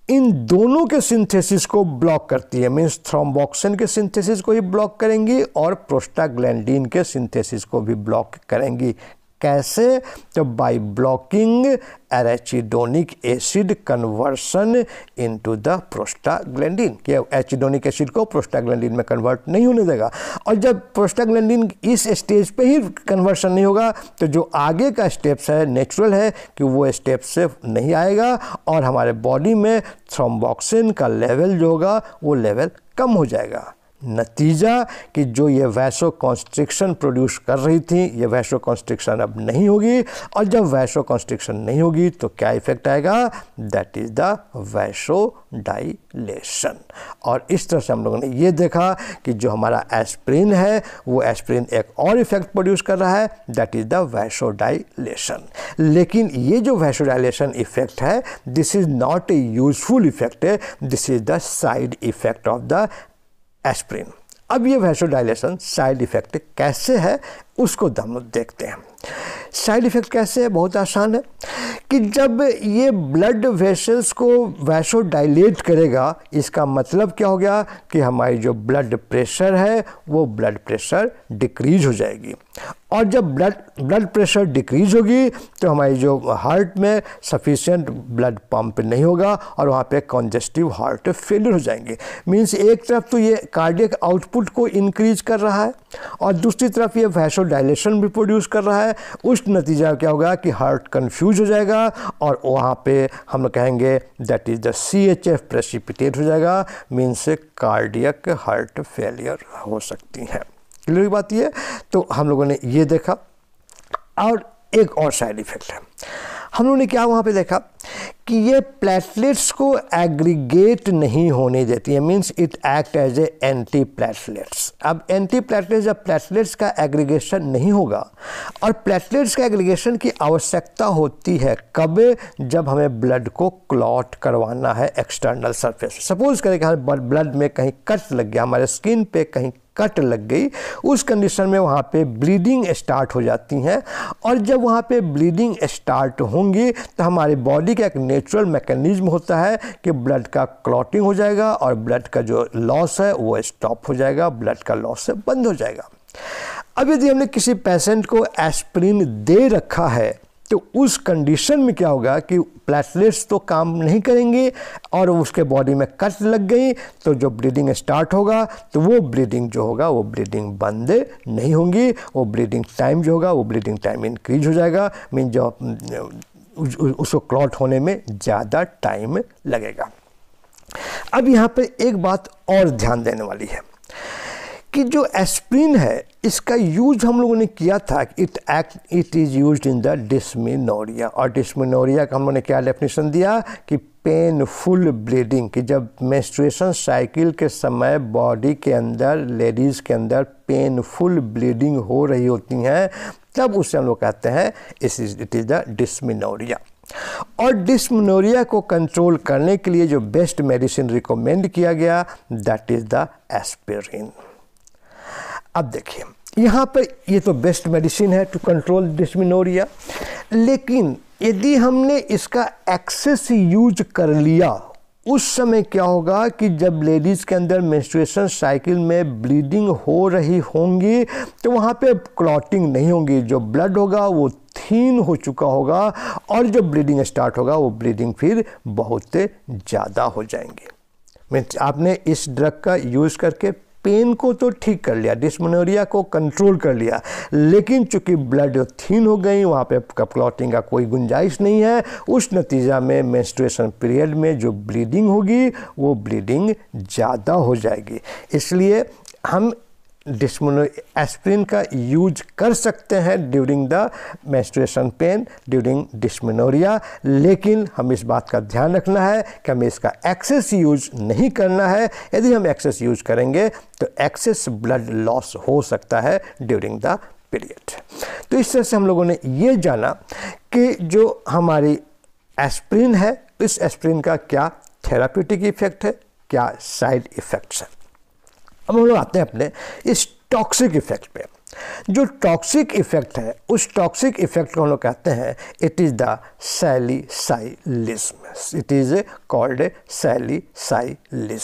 इन दोनों के सिंथेसिस को ब्लॉक करती है मीन्स थ्रोम्बॉक्सिन के सिंथेसिस को ही ब्लॉक करेंगी और प्रोस्टाग्लैंडीन के सिंथेसिस को भी ब्लॉक करेंगी कैसे तो by blocking arachidonic acid conversion into the prostaglandin ये एचिडोनिक एसिड को प्रोस्टाग्लैंडिन में कन्वर्ट नहीं होने देगा और जब प्रोस्टाग्लैंडिन इस स्टेज पे ही कन्वर्सन नहीं होगा तो जो आगे का स्टेप्स है नेचुरल है कि वो स्टेप से नहीं आएगा और हमारे बॉडी में थ्रोम्बॉक्सिन का लेवल जो होगा वो लेवल कम हो जाएगा नतीजा कि जो ये वैसो कॉन्स्ट्रिक्शन प्रोड्यूस कर रही थी ये वैसो कॉन्स्ट्रिक्शन अब नहीं होगी और जब वैसो कॉन्स्ट्रिक्शन नहीं होगी तो क्या इफेक्ट आएगा that is the vasodilation और इस तरह से हम लोगों ने ये देखा कि जो हमारा एस्प्रिन है वो एस्प्रिन एक और इफेक्ट प्रोड्यूस कर रहा है that is the vasodilation लेकिन ये जो वैसो डाइलेशन इफेक्ट है this is not a useful effect this is the side effect of the aspirin अब ये वैसोडाइलेशन साइड इफेक्ट कैसे है उसको हम देखते हैं साइड इफ़ेक्ट कैसे है बहुत आसान है कि जब ये ब्लड वेसल्स को वैसो डायलेट करेगा इसका मतलब क्या हो गया कि हमारी जो ब्लड प्रेशर है वो ब्लड प्रेशर डिक्रीज हो जाएगी और जब ब्लड ब्लड प्रेशर डिक्रीज होगी तो हमारी जो हार्ट में सफिशेंट ब्लड पंप नहीं होगा और वहाँ पे कॉन्जेस्टिव हार्ट फेलियर हो जाएंगे मींस एक तरफ तो ये कार्डियक आउटपुट को इंक्रीज कर रहा है और दूसरी तरफ ये वैसो डायलेशन भी प्रोड्यूस कर रहा है उस नतीजा क्या होगा कि हार्ट कन्फ्यूज हो जाएगा और वहाँ पे हम कहेंगे that is the C H F precipitate हो जाएगा मीन्स कार्डियक हार्ट फेलियर हो सकती है क्लियर बात यह तो हम लोगों ने ये देखा और एक और साइड इफ़ेक्ट है हम लोगों ने क्या वहाँ पे देखा कि ये प्लेटलेट्स को एग्रीगेट नहीं होने देती है means it act as a anti platelets अब एंटी प्लेटलेट्स जब प्लेटलेट्स का एग्रीगेशन नहीं होगा और प्लेटलेट्स का एग्रीगेशन की आवश्यकता होती है कब जब हमें ब्लड को क्लॉट करवाना है एक्सटर्नल सरफेस सपोज करें कि हमें ब्लड में कहीं कट लग गया हमारे स्किन पे कहीं कट लग गई उस कंडीशन में वहाँ पे ब्लीडिंग स्टार्ट हो जाती हैं और जब वहाँ पे ब्लीडिंग स्टार्ट होंगी तो हमारे बॉडी का एक नेचुरल मैकेनिज्म होता है कि ब्लड का क्लॉटिंग हो जाएगा और ब्लड का जो लॉस है वो स्टॉप हो जाएगा ब्लड का लॉस बंद हो जाएगा अब यदि हमने किसी पेशेंट को एस्प्रिन दे रखा है तो उस कंडीशन में क्या होगा कि प्लेटलेट्स तो काम नहीं करेंगे और उसके बॉडी में कट लग गई तो जो ब्रीदिंग स्टार्ट होगा तो वो ब्रीदिंग जो होगा वो ब्रीदिंग बंद नहीं होंगी वो ब्रीदिंग टाइम जो होगा वो ब्रीदिंग टाइम इंक्रीज हो जाएगा मीन जो उसको क्लॉट होने में ज़्यादा टाइम लगेगा अब यहाँ पर एक बात और ध्यान देने वाली है कि जो एस्प्रिन है इसका यूज हम लोगों ने किया था it act it is use in the dysmenorrhoea और डिस्मिनोरिया का हम लोगों ने क्या डेफिनेशन दिया कि पेनफुल ब्लीडिंग कि जब मेस्ट्रेशन साइकिल के समय बॉडी के अंदर लेडीज़ के अंदर पेनफुल ब्लीडिंग हो रही होती हैं तब उसे हम लोग कहते हैं इस is it is the dysmenorrhoea और डिसमिनोरिया को कंट्रोल करने के लिए जो बेस्ट मेडिसिन रिकमेंड किया गया दैट इज़ द एस्पिरिन अब देखिए यहाँ पर ये तो बेस्ट मेडिसिन है टू कंट्रोल डिस्मिनोरिया लेकिन यदि हमने इसका एक्सेस यूज कर लिया उस समय क्या होगा कि जब लेडीज़ के अंदर मेंस्ट्रुएशन साइकिल में ब्लीडिंग हो रही होंगी तो वहाँ पे क्लॉटिंग नहीं होगी जो ब्लड होगा वो थीन हो चुका होगा और जो ब्लीडिंग स्टार्ट होगा वो ब्लीडिंग फिर बहुत ज़्यादा हो जाएंगे मीन्स आपने इस ड्रग का यूज़ करके पेन को तो ठीक कर लिया डिस्मनोरिया को कंट्रोल कर लिया लेकिन चूंकि ब्लड थीन हो गई वहाँ पे क्लॉटिंग का कोई गुंजाइश नहीं है उस नतीजा में मेंस्ट्रुएशन पीरियड में जो ब्लीडिंग होगी वो ब्लीडिंग ज़्यादा हो जाएगी इसलिए हम डिस्मोनो एस्प्रिन का यूज कर सकते हैं during the menstruation pain during dysmenorrhoea लेकिन हम इस बात का ध्यान रखना है कि हमें इसका एक्सेस यूज नहीं करना है यदि हम एक्सेस यूज करेंगे तो एक्सेस ब्लड लॉस हो सकता है ड्यूरिंग द पीरियड तो इस तरह से हम लोगों ने ये जाना कि जो हमारी एस्प्रिन है इस एस्प्रिन का क्या थेरापिटिक इफेक्ट है क्या साइड इफेक्ट्स है अब हम लोग आते हैं अपने इस टॉक्सिक इफेक्ट पे जो टॉक्सिक इफेक्ट है उस टॉक्सिक इफेक्ट को हम लोग कहते हैं it is the salicylism it is called a Sally